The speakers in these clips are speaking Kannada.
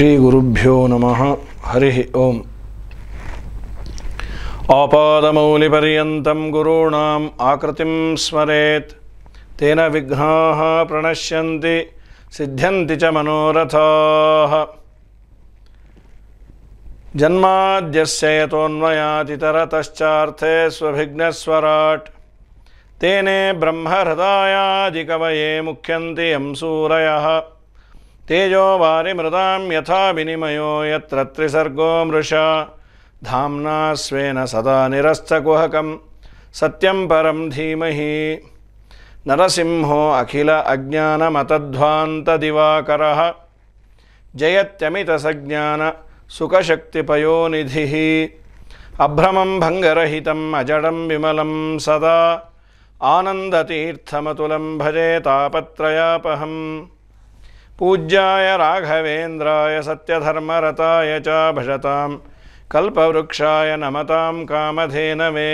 गुरुभ्यो नमः हरि ओम आपादमौलिपर्यन्तं गुरूणाम् आकृतिं स्मरेत् तेन विघ्नाः प्रणश्यन्ति सिद्ध्यन्ति च मनोरथाः जन्माद्यस्य यतोऽन्वयातितरतश्चार्थे स्वभिघ्नस्वराट् तेने ब्रह्महृदायादिकवये मुख्यन्ति यं सूरयः तेजो वारिमृतां यथा विनिमयो यत्र त्रिसर्गो मृषा धाम्ना स्वेन सदा निरस्तकुहकं सत्यं परं धीमहि नरसिंहो अखिल अज्ञानमतध्वान्तदिवाकरः जयत्यमितसज्ञानसुखशक्तिपयोनिधिः अभ्रमं भङ्गरहितम् अजडं विमलं सदा आनन्दतीर्थमतुलं भजे तापत्रयापहम् पूज्याय राघवेन्द्राय सत्यधर्मरताय च भजतां कल्पवृक्षाय नमतां कामधेनवे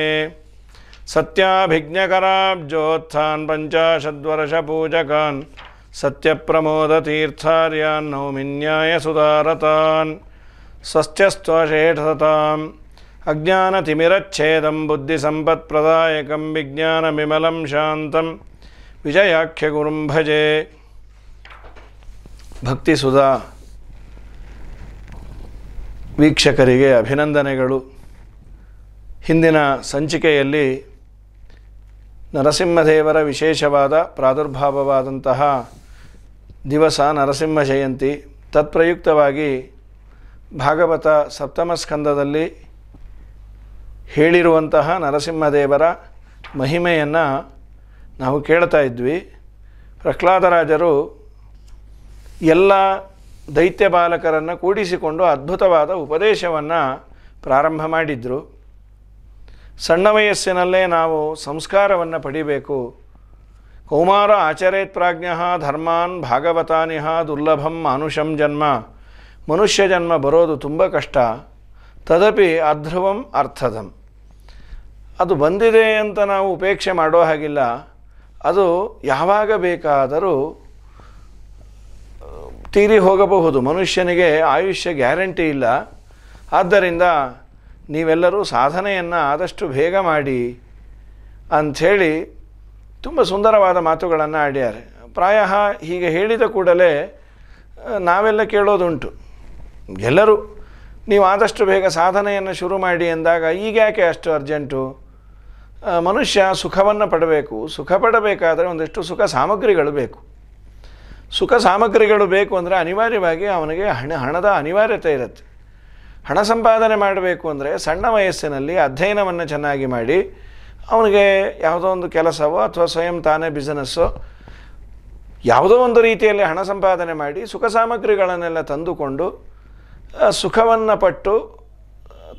सत्याभिज्ञकराब्जोत्थान् पञ्चाशद्वर्षपूजकान् सत्यप्रमोदतीर्थार्यान् नौमिन्याय सुतारतान् स्वस्त्यस्त्वशेषताम् अज्ञानतिमिरच्छेदं बुद्धिसम्पत्प्रदायकं विज्ञानविमलं शान्तं विजयाख्यगुरुं भजे ಭಕ್ತಿ ಸುಧಾ ವೀಕ್ಷಕರಿಗೆ ಅಭಿನಂದನೆಗಳು ಹಿಂದಿನ ಸಂಚಿಕೆಯಲ್ಲಿ ನರಸಿಂಹದೇವರ ವಿಶೇಷವಾದ ಪ್ರಾದುರ್ಭಾವವಾದಂತಹ ದಿವಸ ನರಸಿಂಹ ಜಯಂತಿ ತತ್ಪ್ರಯುಕ್ತವಾಗಿ ಭಾಗವತ ಸಪ್ತಮ ಸ್ಕಂದದಲ್ಲಿ ಹೇಳಿರುವಂತಹ ನರಸಿಂಹದೇವರ ಮಹಿಮೆಯನ್ನು ನಾವು ಕೇಳ್ತಾ ಇದ್ವಿ ಪ್ರಹ್ಲಾದರಾಜರು ಎಲ್ಲ ದೈತ್ಯ ಬಾಲಕರನ್ನು ಕೂಡಿಸಿಕೊಂಡು ಅದ್ಭುತವಾದ ಉಪದೇಶವನ್ನು ಪ್ರಾರಂಭ ಮಾಡಿದರು ಸಣ್ಣ ವಯಸ್ಸಿನಲ್ಲೇ ನಾವು ಸಂಸ್ಕಾರವನ್ನು ಪಡಿಬೇಕು ಕೌಮಾರ ಆಚರೇತ್ ಪ್ರಾಜ್ಞ ಧರ್ಮಾನ್ ಭಾಗವತಾನಿಹ ದುರ್ಲಭಂ ಮಾನುಷಂ ಜನ್ಮ ಮನುಷ್ಯ ಜನ್ಮ ಬರೋದು ತುಂಬ ಕಷ್ಟ ತದಪಿ ಅಧ್ರುವಂ ಅರ್ಥದಂ ಅದು ಬಂದಿದೆ ಅಂತ ನಾವು ಉಪೇಕ್ಷೆ ಮಾಡೋ ಹಾಗಿಲ್ಲ ಅದು ಯಾವಾಗ ಬೇಕಾದರೂ ತೀರಿ ಹೋಗಬಹುದು ಮನುಷ್ಯನಿಗೆ ಆಯುಷ್ಯ ಗ್ಯಾರಂಟಿ ಇಲ್ಲ ಆದ್ದರಿಂದ ನೀವೆಲ್ಲರೂ ಸಾಧನೆಯನ್ನು ಆದಷ್ಟು ಬೇಗ ಮಾಡಿ ಅಂಥೇಳಿ ತುಂಬ ಸುಂದರವಾದ ಮಾತುಗಳನ್ನು ಆಡ್ಯಾರೆ ಪ್ರಾಯ ಹೀಗೆ ಹೇಳಿದ ಕೂಡಲೇ ನಾವೆಲ್ಲ ಕೇಳೋದುಂಟು ಎಲ್ಲರೂ ನೀವು ಆದಷ್ಟು ಬೇಗ ಸಾಧನೆಯನ್ನು ಶುರು ಮಾಡಿ ಅಂದಾಗ ಈಗ ಯಾಕೆ ಅಷ್ಟು ಅರ್ಜೆಂಟು ಮನುಷ್ಯ ಸುಖವನ್ನು ಪಡಬೇಕು ಸುಖ ಪಡಬೇಕಾದರೆ ಒಂದಷ್ಟು ಸುಖ ಸಾಮಗ್ರಿಗಳು ಬೇಕು ಸುಖ ಸಾಮಗ್ರಿಗಳು ಬೇಕು ಅಂದರೆ ಅನಿವಾರ್ಯವಾಗಿ ಅವನಿಗೆ ಹಣ ಹಣದ ಅನಿವಾರ್ಯತೆ ಇರುತ್ತೆ ಹಣ ಸಂಪಾದನೆ ಮಾಡಬೇಕು ಅಂದರೆ ಸಣ್ಣ ವಯಸ್ಸಿನಲ್ಲಿ ಅಧ್ಯಯನವನ್ನು ಚೆನ್ನಾಗಿ ಮಾಡಿ ಅವನಿಗೆ ಯಾವುದೋ ಒಂದು ಕೆಲಸವೋ ಅಥವಾ ಸ್ವಯಂ ತಾನೇ ಬಿಸ್ನೆಸ್ಸೋ ಯಾವುದೋ ಒಂದು ರೀತಿಯಲ್ಲಿ ಹಣ ಸಂಪಾದನೆ ಮಾಡಿ ಸುಖ ಸಾಮಗ್ರಿಗಳನ್ನೆಲ್ಲ ತಂದುಕೊಂಡು ಸುಖವನ್ನು ಪಟ್ಟು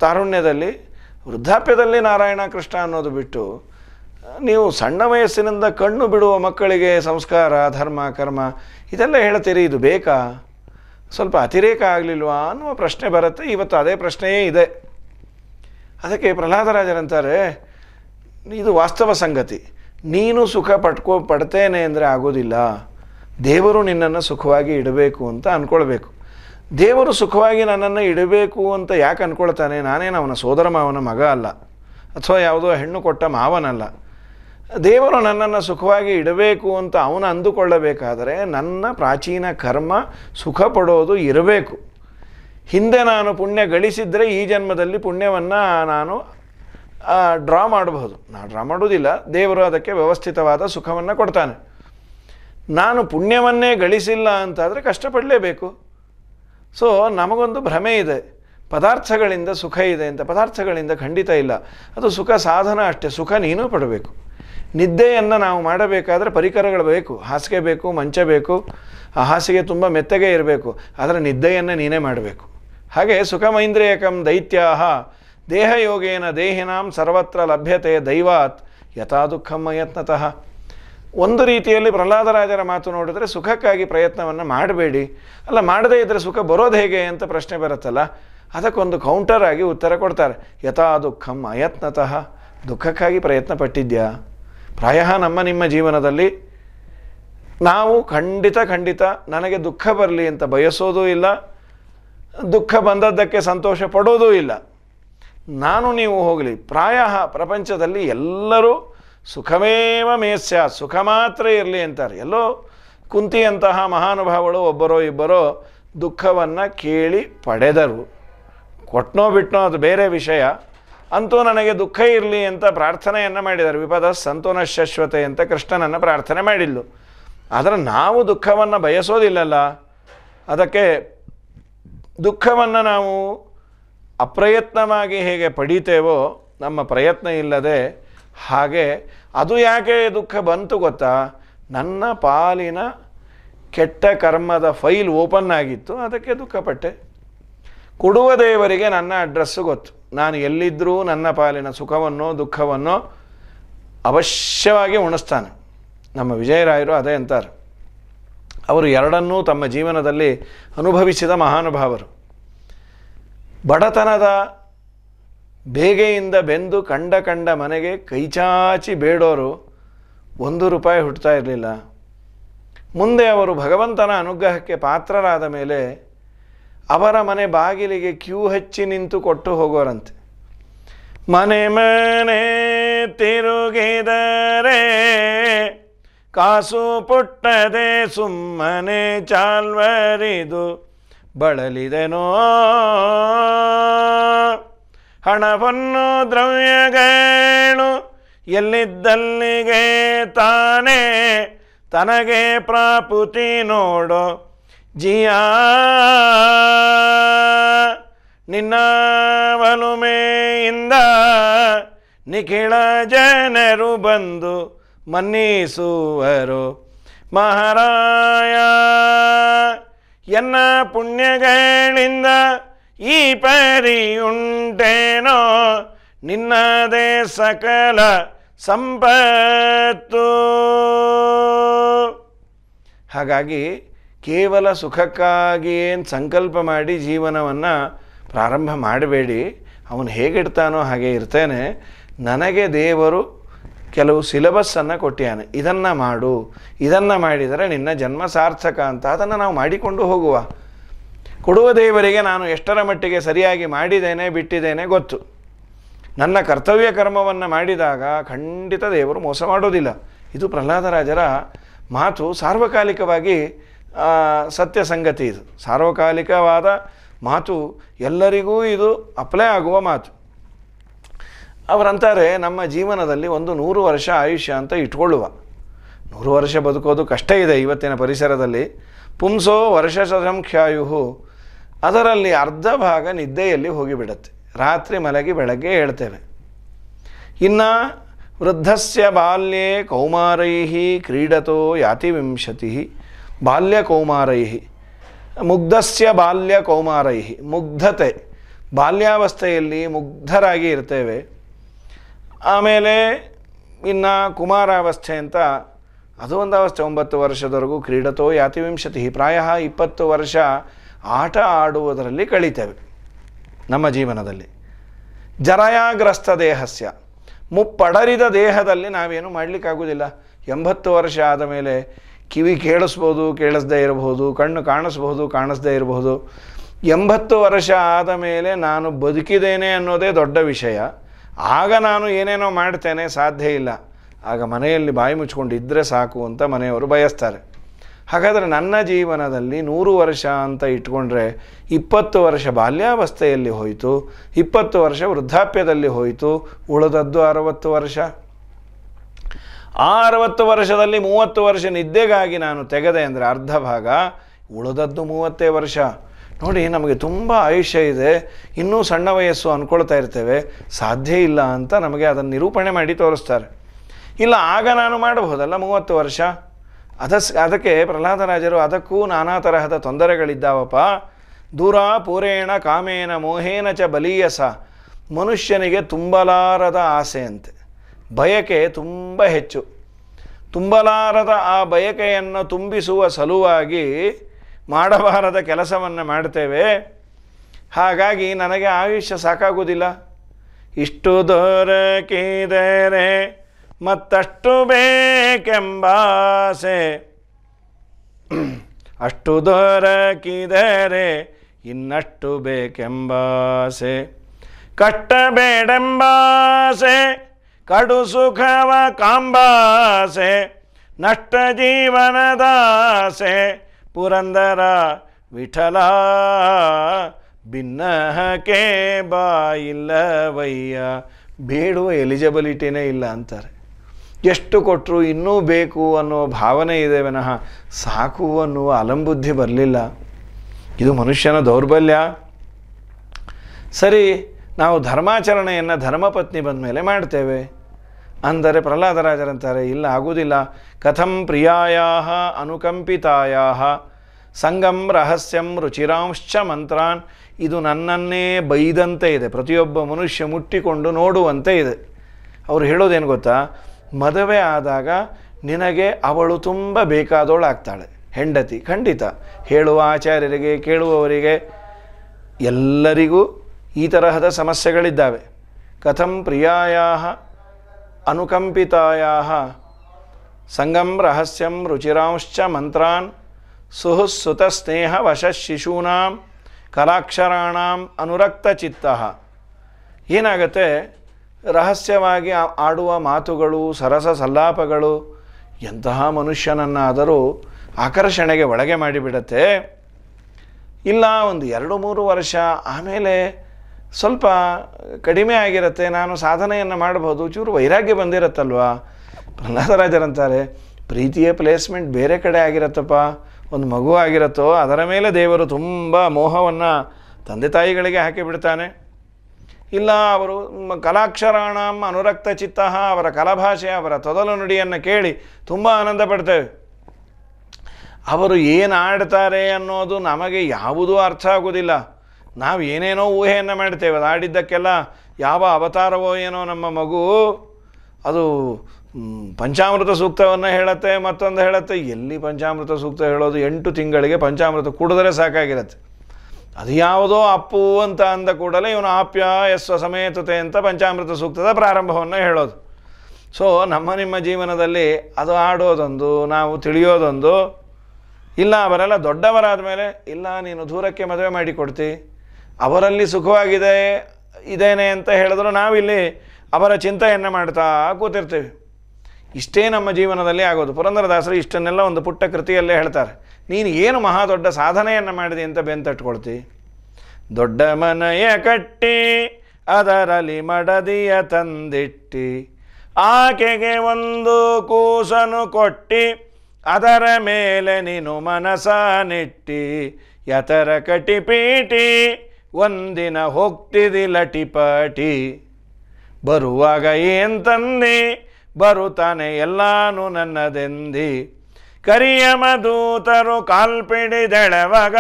ತಾರುಣ್ಯದಲ್ಲಿ ವೃದ್ಧಾಪ್ಯದಲ್ಲಿ ನಾರಾಯಣ ಕೃಷ್ಣ ಅನ್ನೋದು ಬಿಟ್ಟು ನೀವು ಸಣ್ಣ ವಯಸ್ಸಿನಿಂದ ಕಣ್ಣು ಬಿಡುವ ಮಕ್ಕಳಿಗೆ ಸಂಸ್ಕಾರ ಧರ್ಮ ಕರ್ಮ ಇದೆಲ್ಲ ಹೇಳ್ತೀರಿ ಇದು ಬೇಕಾ ಸ್ವಲ್ಪ ಅತಿರೇಕ ಆಗಲಿಲ್ವಾ ಅನ್ನುವ ಪ್ರಶ್ನೆ ಬರುತ್ತೆ ಇವತ್ತು ಅದೇ ಪ್ರಶ್ನೆಯೇ ಇದೆ ಅದಕ್ಕೆ ಪ್ರಹ್ಲಾದರಾಜರಂತಾರೆ ಇದು ವಾಸ್ತವ ಸಂಗತಿ ನೀನು ಸುಖ ಪಟ್ಕೋ ಪಡ್ತೇನೆ ಅಂದರೆ ಆಗೋದಿಲ್ಲ ದೇವರು ನಿನ್ನನ್ನು ಸುಖವಾಗಿ ಇಡಬೇಕು ಅಂತ ಅಂದ್ಕೊಳ್ಬೇಕು ದೇವರು ಸುಖವಾಗಿ ನನ್ನನ್ನು ಇಡಬೇಕು ಅಂತ ಯಾಕೆ ಅಂದ್ಕೊಳ್ತಾನೆ ನಾನೇನು ಅವನ ಸೋದರ ಮಾವನ ಮಗ ಅಲ್ಲ ಅಥವಾ ಯಾವುದೋ ಹೆಣ್ಣು ಕೊಟ್ಟ ಮಾವನಲ್ಲ ದೇವರು ನನ್ನನ್ನು ಸುಖವಾಗಿ ಇಡಬೇಕು ಅಂತ ಅವನು ಅಂದುಕೊಳ್ಳಬೇಕಾದರೆ ನನ್ನ ಪ್ರಾಚೀನ ಕರ್ಮ ಸುಖ ಪಡೋದು ಇರಬೇಕು ಹಿಂದೆ ನಾನು ಪುಣ್ಯ ಗಳಿಸಿದರೆ ಈ ಜನ್ಮದಲ್ಲಿ ಪುಣ್ಯವನ್ನು ನಾನು ಡ್ರಾ ಮಾಡಬಹುದು ನಾನು ಡ್ರಾ ಮಾಡೋದಿಲ್ಲ ದೇವರು ಅದಕ್ಕೆ ವ್ಯವಸ್ಥಿತವಾದ ಸುಖವನ್ನು ಕೊಡ್ತಾನೆ ನಾನು ಪುಣ್ಯವನ್ನೇ ಗಳಿಸಿಲ್ಲ ಅಂತಾದರೆ ಕಷ್ಟಪಡಲೇಬೇಕು ಸೊ ನಮಗೊಂದು ಭ್ರಮೆ ಇದೆ ಪದಾರ್ಥಗಳಿಂದ ಸುಖ ಇದೆ ಅಂತ ಪದಾರ್ಥಗಳಿಂದ ಖಂಡಿತ ಇಲ್ಲ ಅದು ಸುಖ ಸಾಧನ ಅಷ್ಟೇ ಸುಖ ನೀನು ಪಡಬೇಕು ನಿದ್ದೆಯನ್ನು ನಾವು ಮಾಡಬೇಕಾದ್ರೆ ಪರಿಕರಗಳು ಬೇಕು ಹಾಸಿಗೆ ಬೇಕು ಮಂಚ ಬೇಕು ಆ ಹಾಸಿಗೆ ತುಂಬ ಮೆತ್ತಗೆ ಇರಬೇಕು ಆದರೆ ನಿದ್ದೆಯನ್ನು ನೀನೇ ಮಾಡಬೇಕು ಹಾಗೆ ಸುಖಮೈಂದ್ರಿಯಕಂ ದೈತ್ಯಾಹ ದೇಹಯೋಗೇನ ದೇಹಿನಾಂ ಸರ್ವತ್ರ ಲಭ್ಯತೆ ದೈವಾತ್ ಯಥಾ ದುಃಖಂ ಯತ್ನತಃ ಒಂದು ರೀತಿಯಲ್ಲಿ ಪ್ರಹ್ಲಾದರಾಜರ ಮಾತು ನೋಡಿದ್ರೆ ಸುಖಕ್ಕಾಗಿ ಪ್ರಯತ್ನವನ್ನು ಮಾಡಬೇಡಿ ಅಲ್ಲ ಮಾಡದೇ ಇದ್ದರೆ ಸುಖ ಬರೋದು ಹೇಗೆ ಅಂತ ಪ್ರಶ್ನೆ ಬರುತ್ತಲ್ಲ ಅದಕ್ಕೊಂದು ಕೌಂಟರ್ ಆಗಿ ಉತ್ತರ ಕೊಡ್ತಾರೆ ಯಥಾ ದುಃಖಂ ಅಯತ್ನತಃ ದುಃಖಕ್ಕಾಗಿ ಪ್ರಯತ್ನ ಪಟ್ಟಿದ್ಯಾ ಪ್ರಾಯ ನಮ್ಮ ನಿಮ್ಮ ಜೀವನದಲ್ಲಿ ನಾವು ಖಂಡಿತ ಖಂಡಿತ ನನಗೆ ದುಃಖ ಬರಲಿ ಅಂತ ಬಯಸೋದೂ ಇಲ್ಲ ದುಃಖ ಬಂದದ್ದಕ್ಕೆ ಸಂತೋಷ ಪಡೋದೂ ಇಲ್ಲ ನಾನು ನೀವು ಹೋಗಲಿ ಪ್ರಾಯ ಪ್ರಪಂಚದಲ್ಲಿ ಎಲ್ಲರೂ ಸುಖಮೇವ ಮೇಸ್ಯ ಸುಖ ಮಾತ್ರ ಇರಲಿ ಅಂತಾರೆ ಎಲ್ಲೋ ಕುಂತಿಯಂತಹ ಮಹಾನುಭಾವಗಳು ಒಬ್ಬರೋ ಇಬ್ಬರೋ ದುಃಖವನ್ನು ಕೇಳಿ ಪಡೆದರು ಕೊಟ್ನೋ ಬಿಟ್ನೋ ಅದು ಬೇರೆ ವಿಷಯ ಅಂತೂ ನನಗೆ ದುಃಖ ಇರಲಿ ಅಂತ ಪ್ರಾರ್ಥನೆಯನ್ನು ಮಾಡಿದ್ದಾರೆ ವಿಪದ ಸಂತೋನ ಶಶ್ವತೆ ಅಂತ ಕೃಷ್ಣನನ್ನು ಪ್ರಾರ್ಥನೆ ಮಾಡಿದ್ಲು ಆದರೆ ನಾವು ದುಃಖವನ್ನು ಬಯಸೋದಿಲ್ಲಲ್ಲ ಅದಕ್ಕೆ ದುಃಖವನ್ನು ನಾವು ಅಪ್ರಯತ್ನವಾಗಿ ಹೇಗೆ ಪಡೀತೇವೋ ನಮ್ಮ ಪ್ರಯತ್ನ ಇಲ್ಲದೆ ಹಾಗೆ ಅದು ಯಾಕೆ ದುಃಖ ಬಂತು ಗೊತ್ತಾ ನನ್ನ ಪಾಲಿನ ಕೆಟ್ಟ ಕರ್ಮದ ಫೈಲ್ ಓಪನ್ ಆಗಿತ್ತು ಅದಕ್ಕೆ ದುಃಖಪಟ್ಟೆ ಕೊಡುವ ದೇವರಿಗೆ ನನ್ನ ಅಡ್ರೆಸ್ಸು ಗೊತ್ತು ನಾನು ಎಲ್ಲಿದ್ದರೂ ನನ್ನ ಪಾಲಿನ ಸುಖವನ್ನು ದುಃಖವನ್ನು ಅವಶ್ಯವಾಗಿ ಉಣಿಸ್ತಾನೆ ನಮ್ಮ ವಿಜಯರಾಯರು ಅದೇ ಅಂತಾರೆ ಅವರು ಎರಡನ್ನೂ ತಮ್ಮ ಜೀವನದಲ್ಲಿ ಅನುಭವಿಸಿದ ಮಹಾನುಭಾವರು ಬಡತನದ ಬೇಗೆಯಿಂದ ಬೆಂದು ಕಂಡ ಕಂಡ ಮನೆಗೆ ಕೈಚಾಚಿ ಬೇಡೋರು ಒಂದು ರೂಪಾಯಿ ಹುಟ್ಟುತ್ತಾ ಇರಲಿಲ್ಲ ಮುಂದೆ ಅವರು ಭಗವಂತನ ಅನುಗ್ರಹಕ್ಕೆ ಪಾತ್ರರಾದ ಮೇಲೆ ಅವರ ಮನೆ ಬಾಗಿಲಿಗೆ ಕ್ಯೂ ಹಚ್ಚಿ ನಿಂತು ಕೊಟ್ಟು ಹೋಗೋರಂತೆ ಮನೆ ಮನೆ ತಿರುಗಿದರೆ ಕಾಸು ಪುಟ್ಟದೆ ಸುಮ್ಮನೆ ಚಾಲ್ವರಿದು ಬಳಲಿದೆನೋ ಹಣವನ್ನು ದ್ರವ್ಯಗಳು ಎಲ್ಲಿದ್ದಲ್ಲಿಗೆ ತಾನೇ ತನಗೆ ಪ್ರಾಪುತಿ ನೋಡೋ ಜಿಯಾ ನಿನ್ನ ಒಲುಮೆಯಿಂದ ನಿಖಿಳ ಜನರು ಬಂದು ಮನ್ನಿಸುವರು ಮಹಾರಾಯ ಎನ್ನ ಪುಣ್ಯಗಳಿಂದ ಈ ಪರಿಯುಂಟೇನೋ ನಿನ್ನದೇ ಸಕಲ ಸಂಪತ್ತು ಹಾಗಾಗಿ ಕೇವಲ ಸುಖಕ್ಕಾಗಿ ಏನು ಸಂಕಲ್ಪ ಮಾಡಿ ಜೀವನವನ್ನು ಪ್ರಾರಂಭ ಮಾಡಬೇಡಿ ಅವನು ಹೇಗಿಡ್ತಾನೋ ಹಾಗೆ ಇರ್ತೇನೆ ನನಗೆ ದೇವರು ಕೆಲವು ಸಿಲೆಬಸ್ಸನ್ನು ಕೊಟ್ಟಿಯಾನೆ ಇದನ್ನು ಮಾಡು ಇದನ್ನು ಮಾಡಿದರೆ ನಿನ್ನ ಜನ್ಮ ಸಾರ್ಥಕ ಅಂತ ಅದನ್ನು ನಾವು ಮಾಡಿಕೊಂಡು ಹೋಗುವ ಕೊಡುವ ದೇವರಿಗೆ ನಾನು ಎಷ್ಟರ ಮಟ್ಟಿಗೆ ಸರಿಯಾಗಿ ಮಾಡಿದ್ದೇನೆ ಬಿಟ್ಟಿದ್ದೇನೆ ಗೊತ್ತು ನನ್ನ ಕರ್ತವ್ಯ ಕರ್ಮವನ್ನು ಮಾಡಿದಾಗ ಖಂಡಿತ ದೇವರು ಮೋಸ ಮಾಡೋದಿಲ್ಲ ಇದು ಪ್ರಹ್ಲಾದರಾಜರ ಮಾತು ಸಾರ್ವಕಾಲಿಕವಾಗಿ ಸತ್ಯ ಸಂಗತಿ ಇದು ಸಾರ್ವಕಾಲಿಕವಾದ ಮಾತು ಎಲ್ಲರಿಗೂ ಇದು ಅಪ್ಲೈ ಆಗುವ ಮಾತು ಅವರಂತಾರೆ ನಮ್ಮ ಜೀವನದಲ್ಲಿ ಒಂದು ನೂರು ವರ್ಷ ಆಯುಷ್ಯ ಅಂತ ಇಟ್ಕೊಳ್ಳುವ ನೂರು ವರ್ಷ ಬದುಕೋದು ಕಷ್ಟ ಇದೆ ಇವತ್ತಿನ ಪರಿಸರದಲ್ಲಿ ಪುಂಸೋ ವರ್ಷ ಸಂಖ್ಯಾಯು ಅದರಲ್ಲಿ ಅರ್ಧ ಭಾಗ ನಿದ್ದೆಯಲ್ಲಿ ಹೋಗಿಬಿಡುತ್ತೆ ರಾತ್ರಿ ಮಲಗಿ ಬೆಳಗ್ಗೆ ಹೇಳ್ತೇವೆ ಇನ್ನು ವೃದ್ಧಸ್ಯ ಬಾಲ್ಯೆ ಕೌಮಾರೈ ಕ್ರೀಡತೋ ಯಾತಿವಿಂಶತಿ ಬಾಲ್ಯ ಬಾಲ್ಯಕೌಮಾರೈ ಮುಗ್ಧಸ್ಯ ಬಾಲ್ಯ ಬಾಲ್ಯಕೌಮಾರೈ ಮುಗ್ಧತೆ ಬಾಲ್ಯಾವಸ್ಥೆಯಲ್ಲಿ ಮುಗ್ಧರಾಗಿ ಇರ್ತೇವೆ ಆಮೇಲೆ ಇನ್ನು ಕುಮಾರಾವಸ್ಥೆ ಅಂತ ಅದು ಒಂದು ಅವಸ್ಥೆ ಒಂಬತ್ತು ವರ್ಷದವರೆಗೂ ಕ್ರೀಡತೋ ಯಾತಿವಿಂಶತಿ ಪ್ರಾಯ ಇಪ್ಪತ್ತು ವರ್ಷ ಆಟ ಆಡುವುದರಲ್ಲಿ ಕಳೀತೇವೆ ನಮ್ಮ ಜೀವನದಲ್ಲಿ ಜರಯಾಗ್ರಸ್ತ ದೇಹಸ್ಯ ಮುಪ್ಪಡರಿದ ದೇಹದಲ್ಲಿ ನಾವೇನು ಮಾಡಲಿಕ್ಕಾಗೋದಿಲ್ಲ ಎಂಬತ್ತು ವರ್ಷ ಆದ ಮೇಲೆ ಕಿವಿ ಕೇಳಿಸ್ಬೋದು ಕೇಳಿಸ್ದೇ ಇರಬಹುದು ಕಣ್ಣು ಕಾಣಿಸ್ಬಹುದು ಕಾಣಿಸ್ದೇ ಇರಬಹುದು ಎಂಬತ್ತು ವರ್ಷ ಆದ ಮೇಲೆ ನಾನು ಬದುಕಿದ್ದೇನೆ ಅನ್ನೋದೇ ದೊಡ್ಡ ವಿಷಯ ಆಗ ನಾನು ಏನೇನೋ ಮಾಡ್ತೇನೆ ಸಾಧ್ಯ ಇಲ್ಲ ಆಗ ಮನೆಯಲ್ಲಿ ಬಾಯಿ ಇದ್ದರೆ ಸಾಕು ಅಂತ ಮನೆಯವರು ಬಯಸ್ತಾರೆ ಹಾಗಾದರೆ ನನ್ನ ಜೀವನದಲ್ಲಿ ನೂರು ವರ್ಷ ಅಂತ ಇಟ್ಕೊಂಡ್ರೆ ಇಪ್ಪತ್ತು ವರ್ಷ ಬಾಲ್ಯಾವಸ್ಥೆಯಲ್ಲಿ ಹೋಯಿತು ಇಪ್ಪತ್ತು ವರ್ಷ ವೃದ್ಧಾಪ್ಯದಲ್ಲಿ ಹೋಯಿತು ಉಳಿದದ್ದು ಅರವತ್ತು ವರ್ಷ ಆ ಅರವತ್ತು ವರ್ಷದಲ್ಲಿ ಮೂವತ್ತು ವರ್ಷ ನಿದ್ದೆಗಾಗಿ ನಾನು ತೆಗೆದೆ ಅಂದರೆ ಅರ್ಧ ಭಾಗ ಉಳಿದದ್ದು ಮೂವತ್ತೇ ವರ್ಷ ನೋಡಿ ನಮಗೆ ತುಂಬ ಆಯುಷ್ಯ ಇದೆ ಇನ್ನೂ ಸಣ್ಣ ವಯಸ್ಸು ಅಂದ್ಕೊಳ್ತಾ ಇರ್ತೇವೆ ಸಾಧ್ಯ ಇಲ್ಲ ಅಂತ ನಮಗೆ ಅದನ್ನು ನಿರೂಪಣೆ ಮಾಡಿ ತೋರಿಸ್ತಾರೆ ಇಲ್ಲ ಆಗ ನಾನು ಮಾಡಬಹುದಲ್ಲ ಮೂವತ್ತು ವರ್ಷ ಅದಸ್ ಅದಕ್ಕೆ ಪ್ರಹ್ಲಾದರಾಜರು ಅದಕ್ಕೂ ನಾನಾ ತರಹದ ತೊಂದರೆಗಳಿದ್ದಾವಪ್ಪ ದೂರ ಪೂರೇಣ ಕಾಮೇನ ಮೋಹೇನ ಚ ಬಲೀಯಸ ಮನುಷ್ಯನಿಗೆ ತುಂಬಲಾರದ ಆಸೆಯಂತೆ ಬಯಕೆ ತುಂಬ ಹೆಚ್ಚು ತುಂಬಲಾರದ ಆ ಬಯಕೆಯನ್ನು ತುಂಬಿಸುವ ಸಲುವಾಗಿ ಮಾಡಬಾರದ ಕೆಲಸವನ್ನು ಮಾಡ್ತೇವೆ ಹಾಗಾಗಿ ನನಗೆ ಆಯುಷ್ಯ ಸಾಕಾಗುವುದಿಲ್ಲ ಇಷ್ಟು ದೊರಕಿದರೆ ಮತ್ತಷ್ಟು ಬೇಕೆಂಬಾಸೆ ಅಷ್ಟು ದೊರಕಿದರೆ ಇನ್ನಷ್ಟು ಬೇಕೆಂಬಾಸೆ ಕಟ್ಟಬೇಡೆಂಬಾಸೆ ಕಡು ಸುಖವ ಕಾಂಬಾಸೆ ನಷ್ಟ ಜೀವನದಾಸೆ ಪುರಂದರ ವಿಠಲ ಭಿನ್ನಹಕೆ ಬಾಯಿಲ್ಲವಯ್ಯ ಬೇಡುವ ಎಲಿಜಿಬಿಲಿಟಿನೇ ಇಲ್ಲ ಅಂತಾರೆ ಎಷ್ಟು ಕೊಟ್ಟರು ಇನ್ನೂ ಬೇಕು ಅನ್ನೋ ಭಾವನೆ ಇದೆ ವಿನಃ ಸಾಕು ಅನ್ನುವ ಅಲಂಬುದ್ಧಿ ಬರಲಿಲ್ಲ ಇದು ಮನುಷ್ಯನ ದೌರ್ಬಲ್ಯ ಸರಿ ನಾವು ಧರ್ಮಾಚರಣೆಯನ್ನು ಧರ್ಮಪತ್ನಿ ಬಂದ ಮೇಲೆ ಮಾಡ್ತೇವೆ ಅಂದರೆ ಪ್ರಹ್ಲಾದರಾಜರಂತಾರೆ ಇಲ್ಲ ಆಗುವುದಿಲ್ಲ ಕಥಂ ಪ್ರಿಯಾಯ ಅನುಕಂಪಿತಾಯ ಸಂಗಂ ರಹಸ್ಯಂ ರುಚಿರಾಂಶ್ಚ ಮಂತ್ರಾನ್ ಇದು ನನ್ನನ್ನೇ ಬೈದಂತೆ ಇದೆ ಪ್ರತಿಯೊಬ್ಬ ಮನುಷ್ಯ ಮುಟ್ಟಿಕೊಂಡು ನೋಡುವಂತೆ ಇದೆ ಅವರು ಹೇಳೋದೇನು ಗೊತ್ತಾ ಮದುವೆ ಆದಾಗ ನಿನಗೆ ಅವಳು ತುಂಬ ಬೇಕಾದವಳಾಗ್ತಾಳೆ ಹೆಂಡತಿ ಖಂಡಿತ ಹೇಳುವ ಆಚಾರ್ಯರಿಗೆ ಕೇಳುವವರಿಗೆ ಎಲ್ಲರಿಗೂ ಈ ತರಹದ ಸಮಸ್ಯೆಗಳಿದ್ದಾವೆ ಕಥಂ ಪ್ರಿಯಾಯ ಅನುಕಂಪಿತಾಯ ಸಂಗಂ ರಹಸ್ಯಂ ರುಚಿರಾಂಶ್ಚ ಮಂತ್ರಾನ್ ಸುಹಸ್ಸುತಸ್ನೇಹವಶ ಶಿಶೂನಾಂ ಕಲಾಕ್ಷರಾಣ ಅನುರಕ್ತಚಿತ್ತ ಏನಾಗತ್ತೆ ರಹಸ್ಯವಾಗಿ ಆಡುವ ಮಾತುಗಳು ಸರಸ ಸಲ್ಲಾಪಗಳು ಎಂತಹ ಮನುಷ್ಯನನ್ನಾದರೂ ಆಕರ್ಷಣೆಗೆ ಒಳಗೆ ಮಾಡಿಬಿಡತ್ತೆ ಇಲ್ಲ ಒಂದು ಎರಡು ಮೂರು ವರ್ಷ ಆಮೇಲೆ ಸ್ವಲ್ಪ ಕಡಿಮೆ ಆಗಿರುತ್ತೆ ನಾನು ಸಾಧನೆಯನ್ನು ಮಾಡಬಹುದು ಚೂರು ವೈರಾಗ್ಯ ಬಂದಿರತ್ತಲ್ವಾ ಪ್ರಹ್ಲಾದರಾಜರಂತಾರೆ ಪ್ರೀತಿಯ ಪ್ಲೇಸ್ಮೆಂಟ್ ಬೇರೆ ಕಡೆ ಆಗಿರತ್ತಪ್ಪ ಒಂದು ಮಗು ಆಗಿರತ್ತೋ ಅದರ ಮೇಲೆ ದೇವರು ತುಂಬ ಮೋಹವನ್ನು ತಂದೆ ತಾಯಿಗಳಿಗೆ ಹಾಕಿಬಿಡ್ತಾನೆ ಇಲ್ಲ ಅವರು ಕಲಾಕ್ಷರಾಣಂ ಅನುರಕ್ತ ಚಿತ್ತ ಅವರ ಕಲಭಾಷೆ ಅವರ ತೊದಲು ನುಡಿಯನ್ನು ಕೇಳಿ ತುಂಬ ಆನಂದ ಪಡ್ತೇವೆ ಅವರು ಏನು ಆಡ್ತಾರೆ ಅನ್ನೋದು ನಮಗೆ ಯಾವುದೂ ಅರ್ಥ ಆಗೋದಿಲ್ಲ ನಾವು ಏನೇನೋ ಊಹೆಯನ್ನು ಮಾಡ್ತೇವೆ ಅದು ಆಡಿದ್ದಕ್ಕೆಲ್ಲ ಯಾವ ಅವತಾರವೋ ಏನೋ ನಮ್ಮ ಮಗು ಅದು ಪಂಚಾಮೃತ ಸೂಕ್ತವನ್ನು ಹೇಳುತ್ತೆ ಮತ್ತೊಂದು ಹೇಳುತ್ತೆ ಎಲ್ಲಿ ಪಂಚಾಮೃತ ಸೂಕ್ತ ಹೇಳೋದು ಎಂಟು ತಿಂಗಳಿಗೆ ಪಂಚಾಮೃತ ಕುಡಿದ್ರೆ ಸಾಕಾಗಿರುತ್ತೆ ಅದು ಯಾವುದೋ ಅಪ್ಪು ಅಂತ ಅಂದ ಕೂಡಲೇ ಇವನು ಆಪ್ಯ ಎಸ್ವ ಸಮೇತತೆ ಅಂತ ಪಂಚಾಮೃತ ಸೂಕ್ತದ ಪ್ರಾರಂಭವನ್ನು ಹೇಳೋದು ಸೊ ನಮ್ಮ ನಿಮ್ಮ ಜೀವನದಲ್ಲಿ ಅದು ಆಡೋದೊಂದು ನಾವು ತಿಳಿಯೋದೊಂದು ಇಲ್ಲ ಬರಲ್ಲ ದೊಡ್ಡವರಾದ ಮೇಲೆ ಇಲ್ಲ ನೀನು ದೂರಕ್ಕೆ ಮದುವೆ ಮಾಡಿಕೊಡ್ತಿ ಅವರಲ್ಲಿ ಸುಖವಾಗಿದೆ ಇದೇನೆ ಅಂತ ಹೇಳಿದ್ರು ನಾವಿಲ್ಲಿ ಅವರ ಚಿಂತೆಯನ್ನು ಮಾಡ್ತಾ ಕೂತಿರ್ತೀವಿ ಇಷ್ಟೇ ನಮ್ಮ ಜೀವನದಲ್ಲಿ ಆಗೋದು ಪುರಂದರದಾಸರು ಇಷ್ಟನ್ನೆಲ್ಲ ಒಂದು ಪುಟ್ಟ ಕೃತಿಯಲ್ಲೇ ಹೇಳ್ತಾರೆ ನೀನು ಏನು ಮಹಾ ದೊಡ್ಡ ಸಾಧನೆಯನ್ನು ಮಾಡಿದೆ ಅಂತ ಬೆಂತಟ್ಕೊಳ್ತಿ ದೊಡ್ಡ ಮನೆಯ ಕಟ್ಟಿ ಅದರಲ್ಲಿ ಮಡದಿಯ ತಂದಿಟ್ಟಿ ಆಕೆಗೆ ಒಂದು ಕೂಸನು ಕೊಟ್ಟಿ ಅದರ ಮೇಲೆ ನೀನು ಮನಸ ನೆಟ್ಟಿ ಯತರ ಕಟಿಪೀಟಿ ಒಂದಿನ ಹೋಗ್ತಿದಿ ಲಟಿಪಟಿ ಬರುವಾಗ ಏನು ತಂದೆ ಬರುತ್ತಾನೆ ಎಲ್ಲಾನು ನನ್ನದೆಂದಿ ಕರಿಯ ಮಧೂತರು ಕಾಲ್ಪಿಡಿದೆಳವಾಗ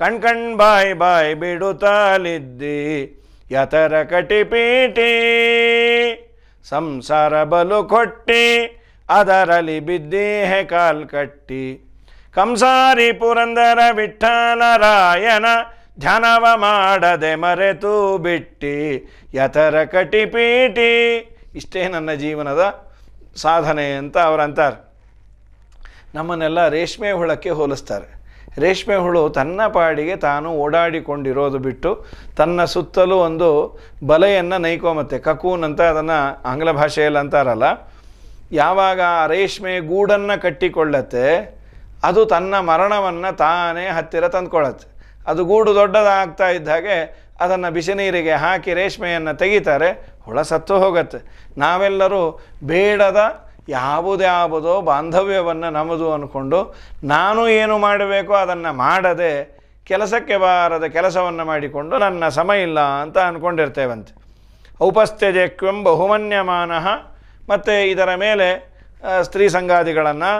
ಕಣ್ಕಣ್ ಬಾಯ್ ಬಾಯ್ ಬಿಡುತ್ತಲಿದ್ದಿ ಯತರ ಕಟಿಪೀಟಿ ಸಂಸಾರ ಬಲು ಕೊಟ್ಟಿ ಅದರಲ್ಲಿ ಬಿದ್ದೇಹೆ ಕಾಲ್ ಕಟ್ಟಿ ಕಂಸಾರಿ ಪುರಂದರ ವಿಠಲರಾಯನ ಧ್ಯಾನವ ಮಾಡದೆ ಮರೆತು ಬಿಟ್ಟಿ ಯಥರ ಕಟಿಪೀಟಿ ಇಷ್ಟೇ ನನ್ನ ಜೀವನದ ಸಾಧನೆ ಅಂತ ಅವ್ರು ಅಂತಾರೆ ನಮ್ಮನ್ನೆಲ್ಲ ರೇಷ್ಮೆ ಹುಳಕ್ಕೆ ಹೋಲಿಸ್ತಾರೆ ರೇಷ್ಮೆ ಹುಳು ತನ್ನ ಪಾಡಿಗೆ ತಾನು ಓಡಾಡಿಕೊಂಡಿರೋದು ಬಿಟ್ಟು ತನ್ನ ಸುತ್ತಲೂ ಒಂದು ಬಲೆಯನ್ನು ನೈಕೋಮತ್ತೆ ಕಕೂನ್ ಅಂತ ಅದನ್ನು ಆಂಗ್ಲ ಭಾಷೆಯಲ್ಲಿ ಅಂತಾರಲ್ಲ ಯಾವಾಗ ಆ ರೇಷ್ಮೆ ಗೂಡನ್ನು ಕಟ್ಟಿಕೊಳ್ಳತ್ತೆ ಅದು ತನ್ನ ಮರಣವನ್ನು ತಾನೇ ಹತ್ತಿರ ತಂದುಕೊಳ್ಳತ್ತೆ ಅದು ಗೂಡು ದೊಡ್ಡದಾಗ್ತಾ ಇದ್ದ ಹಾಗೆ ಅದನ್ನು ಬಿಸಿನೀರಿಗೆ ಹಾಕಿ ರೇಷ್ಮೆಯನ್ನು ತೆಗಿತಾರೆ ಹುಳ ಸತ್ತು ಹೋಗುತ್ತೆ ನಾವೆಲ್ಲರೂ ಬೇಡದ ಯಾವುದ್ಯಾವುದೋ ಬಾಂಧವ್ಯವನ್ನು ನಮ್ಮದು ಅಂದ್ಕೊಂಡು ನಾನು ಏನು ಮಾಡಬೇಕು ಅದನ್ನು ಮಾಡದೆ ಕೆಲಸಕ್ಕೆ ಬಾರದ ಕೆಲಸವನ್ನು ಮಾಡಿಕೊಂಡು ನನ್ನ ಸಮಯ ಇಲ್ಲ ಅಂತ ಅಂದ್ಕೊಂಡಿರ್ತೇವಂತೆ ಔಪಸ್ಥ್ಯಜಕ್ವೆಂ ಬಹುಮನ್ಯಮಾನ ಮತ್ತು ಇದರ ಮೇಲೆ ಸ್ತ್ರೀ ಸಂಗಾದಿಗಳನ್ನು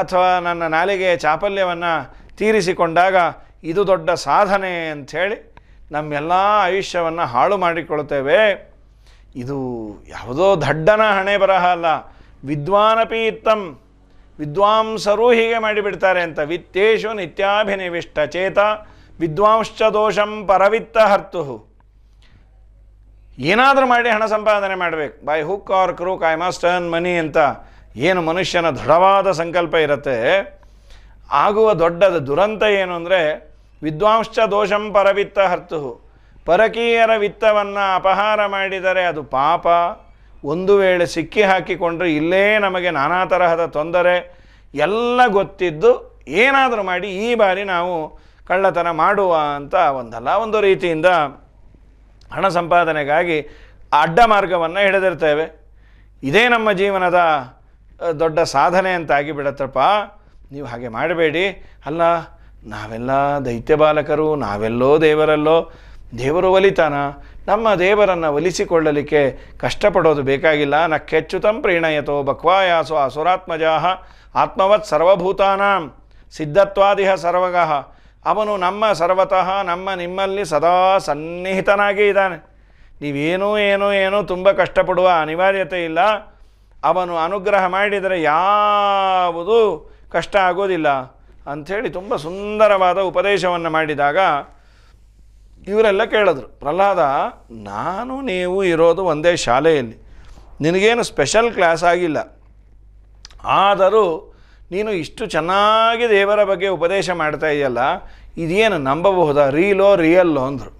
ಅಥವಾ ನನ್ನ ನಾಲಿಗೆಯ ಚಾಪಲ್ಯವನ್ನು ತೀರಿಸಿಕೊಂಡಾಗ ಇದು ದೊಡ್ಡ ಸಾಧನೆ ಅಂಥೇಳಿ ನಮ್ಮೆಲ್ಲ ಆಯುಷ್ಯವನ್ನು ಹಾಳು ಮಾಡಿಕೊಳ್ತೇವೆ ಇದು ಯಾವುದೋ ದಡ್ಡನ ಹಣೆ ಬರಹ ಅಲ್ಲ ವಿದ್ವಾನಪಿ ಇತ್ತಂ ವಿದ್ವಾಂಸರು ಹೀಗೆ ಮಾಡಿಬಿಡ್ತಾರೆ ಅಂತ ವಿತ್ತೇಶು ನಿತ್ಯಾಭಿನಿವಿಷ್ಟ ಚೇತ ವಿದ್ವಾಂಶ್ಚ ದೋಷಂ ಪರವಿತ್ತ ಹರ್ತು ಏನಾದರೂ ಮಾಡಿ ಹಣ ಸಂಪಾದನೆ ಮಾಡಬೇಕು by hook or crook I must earn money ಅಂತ ಏನು ಮನುಷ್ಯನ ದೃಢವಾದ ಸಂಕಲ್ಪ ಇರುತ್ತೆ ಆಗುವ ದೊಡ್ಡದ ದುರಂತ ಏನು ಅಂದರೆ ವಿದ್ವಾಂಶ್ಚ ದೋಷಂ ಪರವಿತ್ತ ಹರ್ತು ಪರಕೀಯರ ವಿತ್ತವನ್ನು ಅಪಹಾರ ಮಾಡಿದರೆ ಅದು ಪಾಪ ಒಂದು ವೇಳೆ ಸಿಕ್ಕಿ ಹಾಕಿಕೊಂಡ್ರೆ ಇಲ್ಲೇ ನಮಗೆ ನಾನಾ ತರಹದ ತೊಂದರೆ ಎಲ್ಲ ಗೊತ್ತಿದ್ದು ಏನಾದರೂ ಮಾಡಿ ಈ ಬಾರಿ ನಾವು ಕಳ್ಳತನ ಮಾಡುವ ಅಂತ ಒಂದಲ್ಲ ಒಂದು ರೀತಿಯಿಂದ ಹಣ ಸಂಪಾದನೆಗಾಗಿ ಅಡ್ಡ ಮಾರ್ಗವನ್ನು ಹಿಡಿದಿರ್ತೇವೆ ಇದೇ ನಮ್ಮ ಜೀವನದ ದೊಡ್ಡ ಸಾಧನೆ ಅಂತಾಗಿ ಬಿಡತ್ತಪ್ಪ ನೀವು ಹಾಗೆ ಮಾಡಬೇಡಿ ಅಲ್ಲ ನಾವೆಲ್ಲ ದೈತ್ಯ ಬಾಲಕರು ನಾವೆಲ್ಲೋ ದೇವರಲ್ಲೋ ದೇವರು ಒಲಿತಾನ ನಮ್ಮ ದೇವರನ್ನು ಒಲಿಸಿಕೊಳ್ಳಲಿಕ್ಕೆ ಕಷ್ಟಪಡೋದು ಬೇಕಾಗಿಲ್ಲ ನ ಕೆಚ್ಚುತಂ ಪ್ರೀಣಯತೋ ಬಕ್ವಾಯಾಸೋ ಅಸುರಾತ್ಮಜಾಹ ಆತ್ಮವತ್ ಸರ್ವಭೂತಾನಾಂ ಸಿದ್ಧತ್ವಾದಿಹ ಸರ್ವಗಃ ಅವನು ನಮ್ಮ ಸರ್ವತಃ ನಮ್ಮ ನಿಮ್ಮಲ್ಲಿ ಸದಾ ಸನ್ನಿಹಿತನಾಗೇ ಇದ್ದಾನೆ ನೀವೇನೂ ಏನೋ ಏನೋ ತುಂಬ ಕಷ್ಟಪಡುವ ಅನಿವಾರ್ಯತೆ ಇಲ್ಲ ಅವನು ಅನುಗ್ರಹ ಮಾಡಿದರೆ ಯಾವುದೂ ಕಷ್ಟ ಆಗೋದಿಲ್ಲ ಅಂಥೇಳಿ ತುಂಬ ಸುಂದರವಾದ ಉಪದೇಶವನ್ನು ಮಾಡಿದಾಗ ಇವರೆಲ್ಲ ಕೇಳಿದ್ರು ಪ್ರಹ್ಲಾದ ನಾನು ನೀವು ಇರೋದು ಒಂದೇ ಶಾಲೆಯಲ್ಲಿ ನಿನಗೇನು ಸ್ಪೆಷಲ್ ಕ್ಲಾಸ್ ಆಗಿಲ್ಲ ಆದರೂ ನೀನು ಇಷ್ಟು ಚೆನ್ನಾಗಿ ದೇವರ ಬಗ್ಗೆ ಉಪದೇಶ ಮಾಡ್ತಾ ಇದೆಯಲ್ಲ ಇದೇನು ನಂಬಬಹುದಾ ರೀಲೋ ರಿಯಲ್ಲೋ ಅಂದರು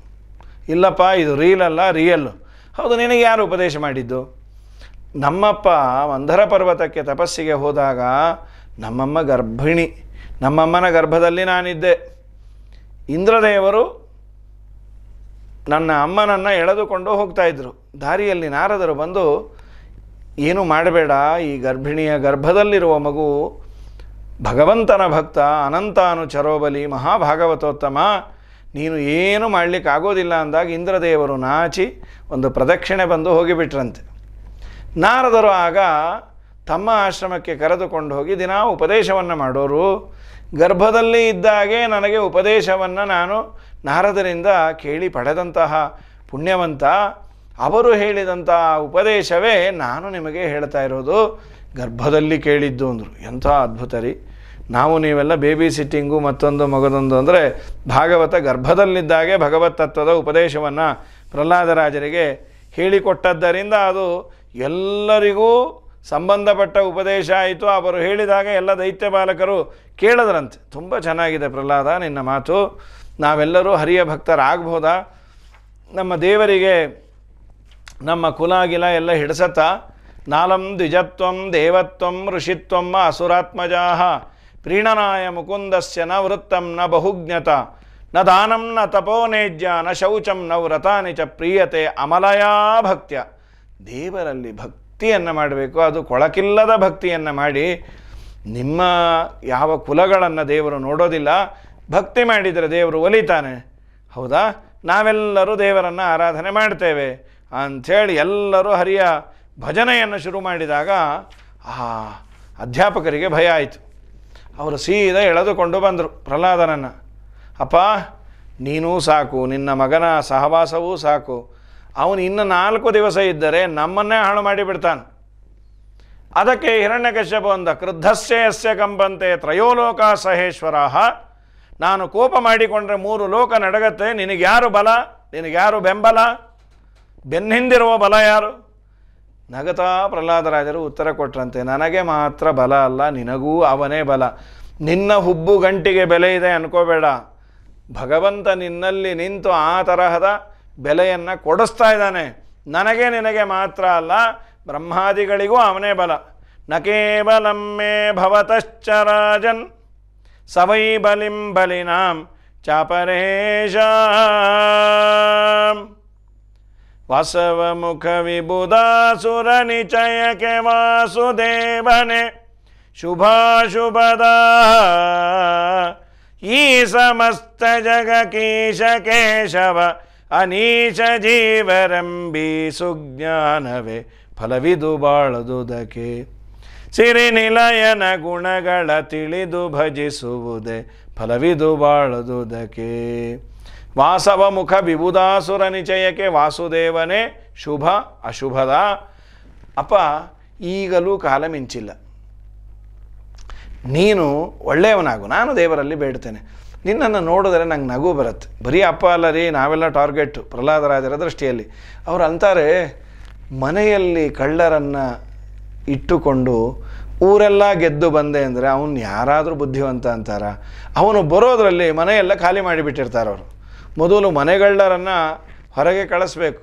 ಇಲ್ಲಪ್ಪ ಇದು ರೀಲಲ್ಲ ರಿಯಲ್ಲು ಹೌದು ನಿನಗೆ ಯಾರು ಉಪದೇಶ ಮಾಡಿದ್ದು ನಮ್ಮಪ್ಪ ಅಂಧರ ಪರ್ವತಕ್ಕೆ ತಪಸ್ಸಿಗೆ ಹೋದಾಗ ನಮ್ಮಮ್ಮ ಗರ್ಭಿಣಿ ನಮ್ಮಮ್ಮನ ಗರ್ಭದಲ್ಲಿ ನಾನಿದ್ದೆ ಇಂದ್ರದೇವರು ನನ್ನ ಅಮ್ಮನನ್ನು ಎಳೆದುಕೊಂಡು ಹೋಗ್ತಾಯಿದ್ರು ದಾರಿಯಲ್ಲಿ ನಾರದರು ಬಂದು ಏನು ಮಾಡಬೇಡ ಈ ಗರ್ಭಿಣಿಯ ಗರ್ಭದಲ್ಲಿರುವ ಮಗು ಭಗವಂತನ ಭಕ್ತ ಅನಂತಾನು ಚರೋಬಲಿ ಮಹಾಭಾಗವತೋತ್ತಮ ನೀನು ಏನು ಆಗೋದಿಲ್ಲ ಅಂದಾಗ ಇಂದ್ರದೇವರು ನಾಚಿ ಒಂದು ಪ್ರದಕ್ಷಿಣೆ ಬಂದು ಹೋಗಿಬಿಟ್ರಂತೆ ನಾರದರು ಆಗ ತಮ್ಮ ಆಶ್ರಮಕ್ಕೆ ಕರೆದುಕೊಂಡು ಹೋಗಿ ದಿನಾ ಉಪದೇಶವನ್ನು ಮಾಡೋರು ಗರ್ಭದಲ್ಲಿ ಇದ್ದಾಗೆ ನನಗೆ ಉಪದೇಶವನ್ನು ನಾನು ನಾರದರಿಂದ ಕೇಳಿ ಪಡೆದಂತಹ ಪುಣ್ಯವಂತ ಅವರು ಹೇಳಿದಂತಹ ಉಪದೇಶವೇ ನಾನು ನಿಮಗೆ ಹೇಳ್ತಾ ಇರೋದು ಗರ್ಭದಲ್ಲಿ ಕೇಳಿದ್ದು ಅಂದರು ಎಂಥ ಅದ್ಭುತ ರೀ ನಾವು ನೀವೆಲ್ಲ ಬೇಬಿ ಸಿಟ್ಟಿಂಗು ಮತ್ತೊಂದು ಮಗದೊಂದು ಅಂದರೆ ಭಾಗವತ ಗರ್ಭದಲ್ಲಿದ್ದಾಗೆ ಭಗವತ್ ತತ್ವದ ಉಪದೇಶವನ್ನು ಪ್ರಹ್ಲಾದರಾಜರಿಗೆ ಹೇಳಿಕೊಟ್ಟದ್ದರಿಂದ ಅದು ಎಲ್ಲರಿಗೂ ಸಂಬಂಧಪಟ್ಟ ಉಪದೇಶ ಆಯಿತು ಅವರು ಹೇಳಿದಾಗ ಎಲ್ಲ ದೈತ್ಯ ಬಾಲಕರು ಕೇಳದ್ರಂತೆ ತುಂಬ ಚೆನ್ನಾಗಿದೆ ಪ್ರಹ್ಲಾದ ನಿನ್ನ ಮಾತು ನಾವೆಲ್ಲರೂ ಹರಿಯ ಭಕ್ತರಾಗ್ಬೋದಾ ನಮ್ಮ ದೇವರಿಗೆ ನಮ್ಮ ಕುಲಾಗಿಲ ಎಲ್ಲ ಹಿಡಿಸತ್ತ ನಾಲಂ ದ್ವಿಜತ್ವಂ ದೇವತ್ವಂ ಋಷಿತ್ವಂ ಅಸುರಾತ್ಮಜಾಹ ಪ್ರೀಣನಾಯ ಮುಕುಂದಸ್ಯ ನ ವೃತ್ತಂ ನ ಬಹುಜ್ಞತ ನ ದಾನಂ ನ ತಪೋನೇಜ್ಯ ನ ಶೌಚಂ ನ ವ್ರತಾನಿ ಚ ಪ್ರಿಯತೆ ಅಮಲಯಾ ಭಕ್ತ್ಯ ದೇವರಲ್ಲಿ ಭಕ್ತಿ ಭಕ್ತಿಯನ್ನು ಮಾಡಬೇಕು ಅದು ಕೊಳಕಿಲ್ಲದ ಭಕ್ತಿಯನ್ನು ಮಾಡಿ ನಿಮ್ಮ ಯಾವ ಕುಲಗಳನ್ನು ದೇವರು ನೋಡೋದಿಲ್ಲ ಭಕ್ತಿ ಮಾಡಿದರೆ ದೇವರು ಒಲಿತಾನೆ ಹೌದಾ ನಾವೆಲ್ಲರೂ ದೇವರನ್ನು ಆರಾಧನೆ ಮಾಡ್ತೇವೆ ಅಂಥೇಳಿ ಎಲ್ಲರೂ ಹರಿಯ ಭಜನೆಯನ್ನು ಶುರು ಮಾಡಿದಾಗ ಆ ಅಧ್ಯಾಪಕರಿಗೆ ಭಯ ಆಯಿತು ಅವರು ಸೀದಾ ಎಳೆದುಕೊಂಡು ಬಂದರು ಪ್ರಹ್ಲಾದನನ್ನು ಅಪ್ಪ ನೀನೂ ಸಾಕು ನಿನ್ನ ಮಗನ ಸಹವಾಸವೂ ಸಾಕು ಅವನು ಇನ್ನು ನಾಲ್ಕು ದಿವಸ ಇದ್ದರೆ ನಮ್ಮನ್ನೇ ಹಾಳು ಮಾಡಿಬಿಡ್ತಾನೆ ಅದಕ್ಕೆ ಹಿರಣ್ಯಕಶ್ಯಪ ಅಂದ ಕ್ರುದ್ಧಸ್ಯ ಕಂಬಂತೆ ತ್ರಯೋಲೋಕ ಸಹೇಶ್ವರ ನಾನು ಕೋಪ ಮಾಡಿಕೊಂಡ್ರೆ ಮೂರು ಲೋಕ ನಡಗತ್ತೆ ನಿನಗ್ಯಾರು ಬಲ ನಿನಗ್ಯಾರು ಬೆಂಬಲ ಬೆನ್ನಿಂದಿರುವ ಬಲ ಯಾರು ನಗತಾ ಪ್ರಹ್ಲಾದರಾಜರು ಉತ್ತರ ಕೊಟ್ರಂತೆ ನನಗೆ ಮಾತ್ರ ಬಲ ಅಲ್ಲ ನಿನಗೂ ಅವನೇ ಬಲ ನಿನ್ನ ಹುಬ್ಬು ಗಂಟಿಗೆ ಬೆಲೆ ಇದೆ ಅನ್ಕೋಬೇಡ ಭಗವಂತ ನಿನ್ನಲ್ಲಿ ನಿಂತು ಆ ತರಹದ ಬೆಲೆಯನ್ನು ಕೊಡಿಸ್ತಾ ಇದ್ದಾನೆ ನನಗೆ ನಿನಗೆ ಮಾತ್ರ ಅಲ್ಲ ಬ್ರಹ್ಮಾದಿಗಳಿಗೂ ಅವನೇ ಬಲ ನ ಭವತಶ್ಚ ರಾಜನ್ ಸವೈ ಬಲಿಂ ಬಲಿನಾಂ ಚಾಪರೇಶ ಮುಖ ವಿಬುಧಾಸುರ ನಿಚಯಕೆ ವಾಸುದೇವನೆ ಶುಭಾಶುಭದ ಈ ಸಮಸ್ತ ಜಗಕೀಶ ಕೇಶವ ಅನೀಶ ಜೀವರಂಬಿ ಸುಜ್ಞಾನವೇ ಫಲವಿದು ಸಿರಿ ನಿಲಯನ ಗುಣಗಳ ತಿಳಿದು ಭಜಿಸುವುದೇ ಫಲವಿದು ಬಾಳದುದಕೆ ವಾಸವ ಮುಖ ವಿಭುದಾಸುರ ನಿಚಯಕ್ಕೆ ವಾಸುದೇವನೇ ಶುಭ ಅಶುಭದ ಅಪ್ಪ ಈಗಲೂ ಕಾಲ ಮಿಂಚಿಲ್ಲ ನೀನು ಒಳ್ಳೆಯವನಾಗು ನಾನು ದೇವರಲ್ಲಿ ಬೇಡ್ತೇನೆ ನಿನ್ನನ್ನು ನೋಡಿದ್ರೆ ನಂಗೆ ನಗು ಬರುತ್ತೆ ಬರೀ ಅಪ್ಪ ಅಲ್ಲ ರೀ ನಾವೆಲ್ಲ ಟಾರ್ಗೆಟ್ ಪ್ರಹ್ಲಾದರಾಜರ ದೃಷ್ಟಿಯಲ್ಲಿ ಅವ್ರು ಅಂತಾರೆ ಮನೆಯಲ್ಲಿ ಕಳ್ಳರನ್ನು ಇಟ್ಟುಕೊಂಡು ಊರೆಲ್ಲ ಗೆದ್ದು ಬಂದೆ ಅಂದರೆ ಅವನು ಯಾರಾದರೂ ಬುದ್ಧಿವಂತ ಅಂತಾರ ಅವನು ಬರೋದರಲ್ಲಿ ಮನೆಯೆಲ್ಲ ಖಾಲಿ ಮಾಡಿಬಿಟ್ಟಿರ್ತಾರೆ ಅವರು ಮೊದಲು ಮನೆಗಳ್ಳರನ್ನು ಹೊರಗೆ ಕಳಿಸ್ಬೇಕು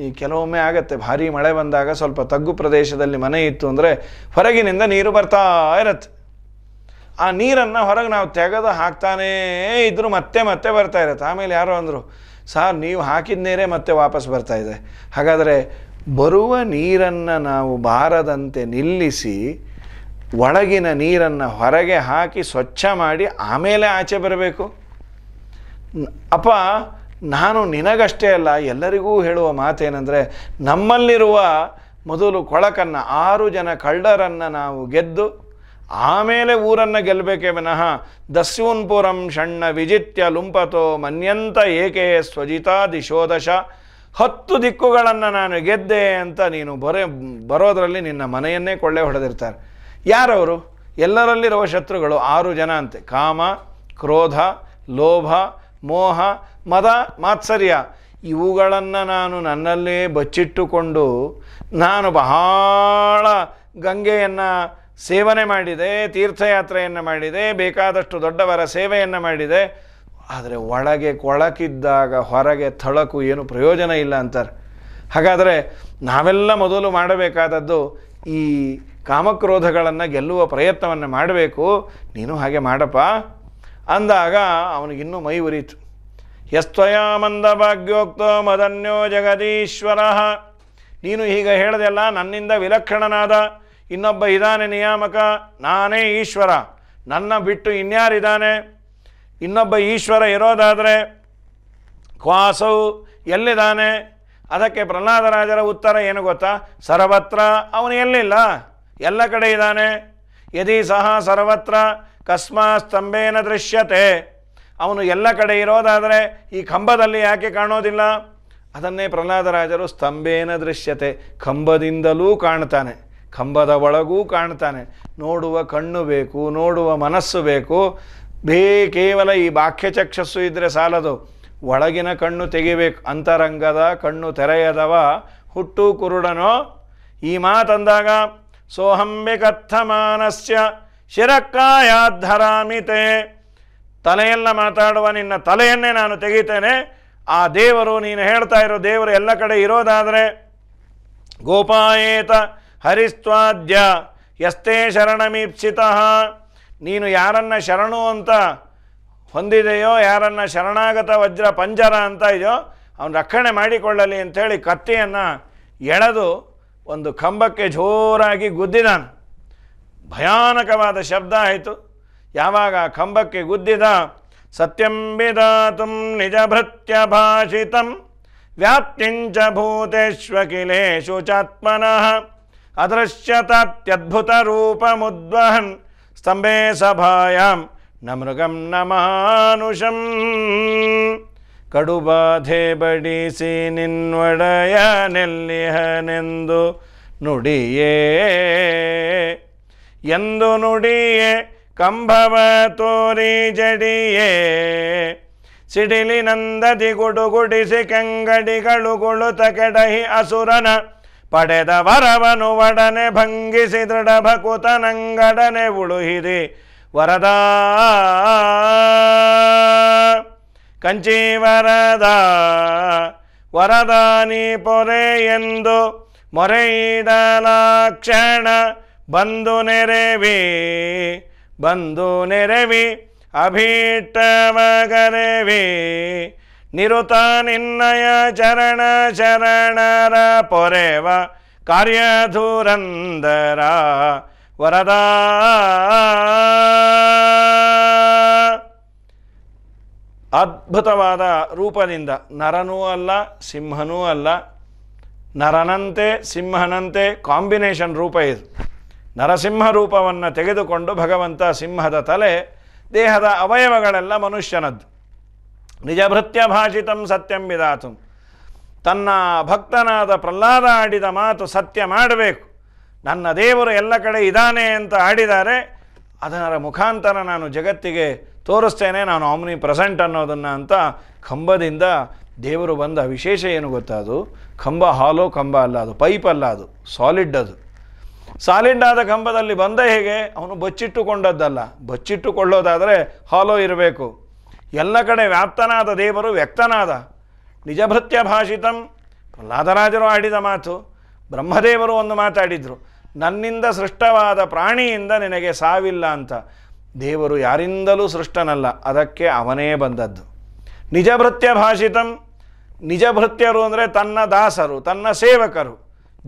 ಈ ಕೆಲವೊಮ್ಮೆ ಆಗತ್ತೆ ಭಾರಿ ಮಳೆ ಬಂದಾಗ ಸ್ವಲ್ಪ ತಗ್ಗು ಪ್ರದೇಶದಲ್ಲಿ ಮನೆ ಇತ್ತು ಅಂದರೆ ಹೊರಗಿನಿಂದ ನೀರು ಬರ್ತಾ ಇರತ್ತೆ ಆ ನೀರನ್ನು ಹೊರಗೆ ನಾವು ತೆಗೆದು ಹಾಕ್ತಾನೇ ಇದ್ದರೂ ಮತ್ತೆ ಮತ್ತೆ ಬರ್ತಾ ಇರುತ್ತೆ ಆಮೇಲೆ ಯಾರೋ ಅಂದರು ಸಾರ್ ನೀವು ಹಾಕಿದ ನೀರೇ ಮತ್ತೆ ವಾಪಸ್ ಇದೆ ಹಾಗಾದರೆ ಬರುವ ನೀರನ್ನು ನಾವು ಬಾರದಂತೆ ನಿಲ್ಲಿಸಿ ಒಳಗಿನ ನೀರನ್ನು ಹೊರಗೆ ಹಾಕಿ ಸ್ವಚ್ಛ ಮಾಡಿ ಆಮೇಲೆ ಆಚೆ ಬರಬೇಕು ಅಪ್ಪ ನಾನು ನಿನಗಷ್ಟೇ ಅಲ್ಲ ಎಲ್ಲರಿಗೂ ಹೇಳುವ ಮಾತೇನೆಂದರೆ ನಮ್ಮಲ್ಲಿರುವ ಮೊದಲು ಕೊಳಕನ್ನು ಆರು ಜನ ಕಳ್ಳರನ್ನು ನಾವು ಗೆದ್ದು ಆಮೇಲೆ ಊರನ್ನು ಗೆಲ್ಲಬೇಕೇ ವಿನಃ ದಸ್ಯೂನ್ಪುರಂ ಷಣ್ಣ ವಿಜಿತ್ಯ ಲುಂಪತೋ ಮನ್ಯಂತ ಏಕೆ ಸ್ವಜಿತಾ ದಿಶೋದಶ ಹತ್ತು ದಿಕ್ಕುಗಳನ್ನು ನಾನು ಗೆದ್ದೆ ಅಂತ ನೀನು ಬರೋ ಬರೋದರಲ್ಲಿ ನಿನ್ನ ಮನೆಯನ್ನೇ ಕೊಳ್ಳೆ ಹೊಡೆದಿರ್ತಾರೆ ಯಾರವರು ಎಲ್ಲರಲ್ಲಿರುವ ಶತ್ರುಗಳು ಆರು ಜನ ಅಂತೆ ಕಾಮ ಕ್ರೋಧ ಲೋಭ ಮೋಹ ಮದ ಮಾತ್ಸರ್ಯ ಇವುಗಳನ್ನು ನಾನು ನನ್ನಲ್ಲೇ ಬಚ್ಚಿಟ್ಟುಕೊಂಡು ನಾನು ಬಹಳ ಗಂಗೆಯನ್ನು ಸೇವನೆ ಮಾಡಿದೆ ತೀರ್ಥಯಾತ್ರೆಯನ್ನು ಮಾಡಿದೆ ಬೇಕಾದಷ್ಟು ದೊಡ್ಡವರ ಸೇವೆಯನ್ನು ಮಾಡಿದೆ ಆದರೆ ಒಳಗೆ ಕೊಳಕಿದ್ದಾಗ ಹೊರಗೆ ಥಳಕು ಏನು ಪ್ರಯೋಜನ ಇಲ್ಲ ಅಂತಾರೆ ಹಾಗಾದರೆ ನಾವೆಲ್ಲ ಮೊದಲು ಮಾಡಬೇಕಾದದ್ದು ಈ ಕಾಮಕ್ರೋಧಗಳನ್ನು ಗೆಲ್ಲುವ ಪ್ರಯತ್ನವನ್ನು ಮಾಡಬೇಕು ನೀನು ಹಾಗೆ ಮಾಡಪ್ಪ ಅಂದಾಗ ಅವನಿಗಿನ್ನೂ ಮೈ ಉರಿತು ಎಸ್ತ್ವಯ ಮಂದ ಭಾಗ್ಯೋಕ್ತೋ ಮದನ್ಯೋ ಜಗದೀಶ್ವರ ನೀನು ಈಗ ಹೇಳಿದೆಲ್ಲ ನನ್ನಿಂದ ವಿಲಕ್ಷಣನಾದ ಇನ್ನೊಬ್ಬ ಇದ್ದಾನೆ ನಿಯಾಮಕ ನಾನೇ ಈಶ್ವರ ನನ್ನ ಬಿಟ್ಟು ಇನ್ಯಾರಿದ್ದಾನೆ ಇನ್ನೊಬ್ಬ ಈಶ್ವರ ಇರೋದಾದರೆ ಕ್ವಾಸವು ಎಲ್ಲಿದ್ದಾನೆ ಅದಕ್ಕೆ ಪ್ರಹ್ಲಾದರಾಜರ ಉತ್ತರ ಏನು ಗೊತ್ತಾ ಸರ್ವತ್ರ ಅವನು ಎಲ್ಲಿಲ್ಲ ಎಲ್ಲ ಕಡೆ ಇದ್ದಾನೆ ಯದಿ ಸಹ ಸರ್ವತ್ರ ಕಸ್ಮಾ ಸ್ತಂಭೇನ ದೃಶ್ಯತೆ ಅವನು ಎಲ್ಲ ಕಡೆ ಇರೋದಾದರೆ ಈ ಕಂಬದಲ್ಲಿ ಯಾಕೆ ಕಾಣೋದಿಲ್ಲ ಅದನ್ನೇ ಪ್ರಹ್ಲಾದರಾಜರು ಸ್ತಂಭೇನ ದೃಶ್ಯತೆ ಕಂಬದಿಂದಲೂ ಕಾಣ್ತಾನೆ ಕಂಬದ ಒಳಗೂ ಕಾಣ್ತಾನೆ ನೋಡುವ ಕಣ್ಣು ಬೇಕು ನೋಡುವ ಮನಸ್ಸು ಬೇಕು ಬೇ ಕೇವಲ ಈ ಬಾಹ್ಯಚಕ್ಷಸ್ಸು ಇದ್ದರೆ ಸಾಲದು ಒಳಗಿನ ಕಣ್ಣು ತೆಗಿಬೇಕು ಅಂತರಂಗದ ಕಣ್ಣು ತೆರೆಯದವ ಹುಟ್ಟು ಕುರುಡನೋ ಈ ಮಾತಂದಾಗ ಸೋಹಂಬಿಕಥಮಾನಸ್ಯ ಶಿರಕ್ಕಾಯಾಧರಾಮಿತೆ ತಲೆಯನ್ನು ಮಾತಾಡುವ ನಿನ್ನ ತಲೆಯನ್ನೇ ನಾನು ತೆಗಿತೇನೆ ಆ ದೇವರು ನೀನು ಹೇಳ್ತಾ ಇರೋ ದೇವರು ಎಲ್ಲ ಕಡೆ ಇರೋದಾದರೆ ಗೋಪಾಯೇತ ಹರಿಸ್ವಾಧ್ಯ ಎಷ್ಟೇ ಶರಣಮೀಪ್ಸಿತ ನೀನು ಯಾರನ್ನ ಶರಣು ಅಂತ ಹೊಂದಿದೆಯೋ ಯಾರನ್ನ ಶರಣಾಗತ ವಜ್ರ ಪಂಜರ ಅಂತ ಇದೆಯೋ ಅವನು ರಕ್ಷಣೆ ಮಾಡಿಕೊಳ್ಳಲಿ ಅಂಥೇಳಿ ಕತ್ತಿಯನ್ನು ಎಳೆದು ಒಂದು ಕಂಬಕ್ಕೆ ಜೋರಾಗಿ ಗುದ್ದಿದಾನೆ ಭಯಾನಕವಾದ ಶಬ್ದ ಆಯಿತು ಯಾವಾಗ ಕಂಬಕ್ಕೆ ಗುದ್ದಿದ ಸತ್ಯಂಬಿದಾತು ನಿಜ ಭೃತ್ಯ ಭಾಷಿತಂ ವ್ಯಾಪ್ತಿಂಚ ಭೂತೇಶ್ವಕಿಲೇಶು ಚಾತ್ಮನಃ ಮುದ್ವಹನ್ ಸ್ತಂಭೇ सभायां ನ ಮೃಗಂ ನ मानुषम् ಕಡುಬಾಧೆ ಬಡಿಸಿ ನಿನ್ವಡಯ ನೆಲ್ಲಿಹನೆಂದು ನುಡಿಯೇ ಎಂದು ನುಡಿಯೇ ಕಂಭವ ತೋರಿ ಜಡಿಯೇ ಸಿಡಿಲಿನಂದದಿ ಗುಡುಗುಡಿಸಿ ಕೆಂಗಡಿಗಳು ಗುಳುತ ಕೆಡಹಿ ಅಸುರನ ಪಡೆದ ವರವನು ಒಡನೆ ಭಂಗಿಸಿ ದೃಢ ಭಕುತನಂಗಡನೆ ಉಳುಹಿರಿ ವರದ ಕಂಚಿ ವರದ ವರದಾನಿ ಪೊರೆ ಎಂದು ಲಾಕ್ಷಣ ಬಂದು ನೆರವಿ ಬಂದು ನೆರವಿ ನಿರುತ ನಿನ್ನಯ ಚರಣ ಶರಣರ ಪೊರೆವ ಕಾರ್ಯಧೂರಂದರ ವರದ ಅದ್ಭುತವಾದ ರೂಪದಿಂದ ನರನೂ ಅಲ್ಲ ಸಿಂಹನೂ ಅಲ್ಲ ನರನಂತೆ ಸಿಂಹನಂತೆ ಕಾಂಬಿನೇಷನ್ ರೂಪ ಇದು ನರಸಿಂಹ ರೂಪವನ್ನು ತೆಗೆದುಕೊಂಡು ಭಗವಂತ ಸಿಂಹದ ತಲೆ ದೇಹದ ಅವಯವಗಳೆಲ್ಲ ಮನುಷ್ಯನದ್ದು ನಿಜಭೃತ್ಯ ಭಾಷಿತಂ ಸತ್ಯಂ ವಿಧಾತು ತನ್ನ ಭಕ್ತನಾದ ಪ್ರಹ್ಲಾದ ಆಡಿದ ಮಾತು ಸತ್ಯ ಮಾಡಬೇಕು ನನ್ನ ದೇವರು ಎಲ್ಲ ಕಡೆ ಇದ್ದಾನೆ ಅಂತ ಆಡಿದ್ದಾರೆ ಅದರ ಮುಖಾಂತರ ನಾನು ಜಗತ್ತಿಗೆ ತೋರಿಸ್ತೇನೆ ನಾನು ಆಮ್ನಿ ಪ್ರೆಸೆಂಟ್ ಅನ್ನೋದನ್ನು ಅಂತ ಕಂಬದಿಂದ ದೇವರು ಬಂದ ವಿಶೇಷ ಏನು ಗೊತ್ತಾ ಅದು ಕಂಬ ಹಾಲೋ ಕಂಬ ಅಲ್ಲ ಅದು ಪೈಪ್ ಅಲ್ಲ ಅದು ಸಾಲಿಡ್ ಅದು ಸಾಲಿಡ್ ಆದ ಕಂಬದಲ್ಲಿ ಬಂದ ಹೇಗೆ ಅವನು ಬಚ್ಚಿಟ್ಟುಕೊಂಡದ್ದಲ್ಲ ಬಚ್ಚಿಟ್ಟುಕೊಳ್ಳೋದಾದರೆ ಹಾಲೋ ಇರಬೇಕು ಎಲ್ಲ ಕಡೆ ವ್ಯಾಪ್ತನಾದ ದೇವರು ವ್ಯಕ್ತನಾದ ನಿಜಭೃತ್ಯ ಭಾಷಿತಂ ಪ್ರಹ್ಲಾದರಾಜರು ಆಡಿದ ಮಾತು ಬ್ರಹ್ಮದೇವರು ಒಂದು ಮಾತಾಡಿದರು ನನ್ನಿಂದ ಸೃಷ್ಟವಾದ ಪ್ರಾಣಿಯಿಂದ ನಿನಗೆ ಸಾವಿಲ್ಲ ಅಂತ ದೇವರು ಯಾರಿಂದಲೂ ಸೃಷ್ಟನಲ್ಲ ಅದಕ್ಕೆ ಅವನೇ ಬಂದದ್ದು ನಿಜಭೃತ್ಯ ಭಾಷಿತಂ ನಿಜಭೃತ್ಯರು ಅಂದರೆ ತನ್ನ ದಾಸರು ತನ್ನ ಸೇವಕರು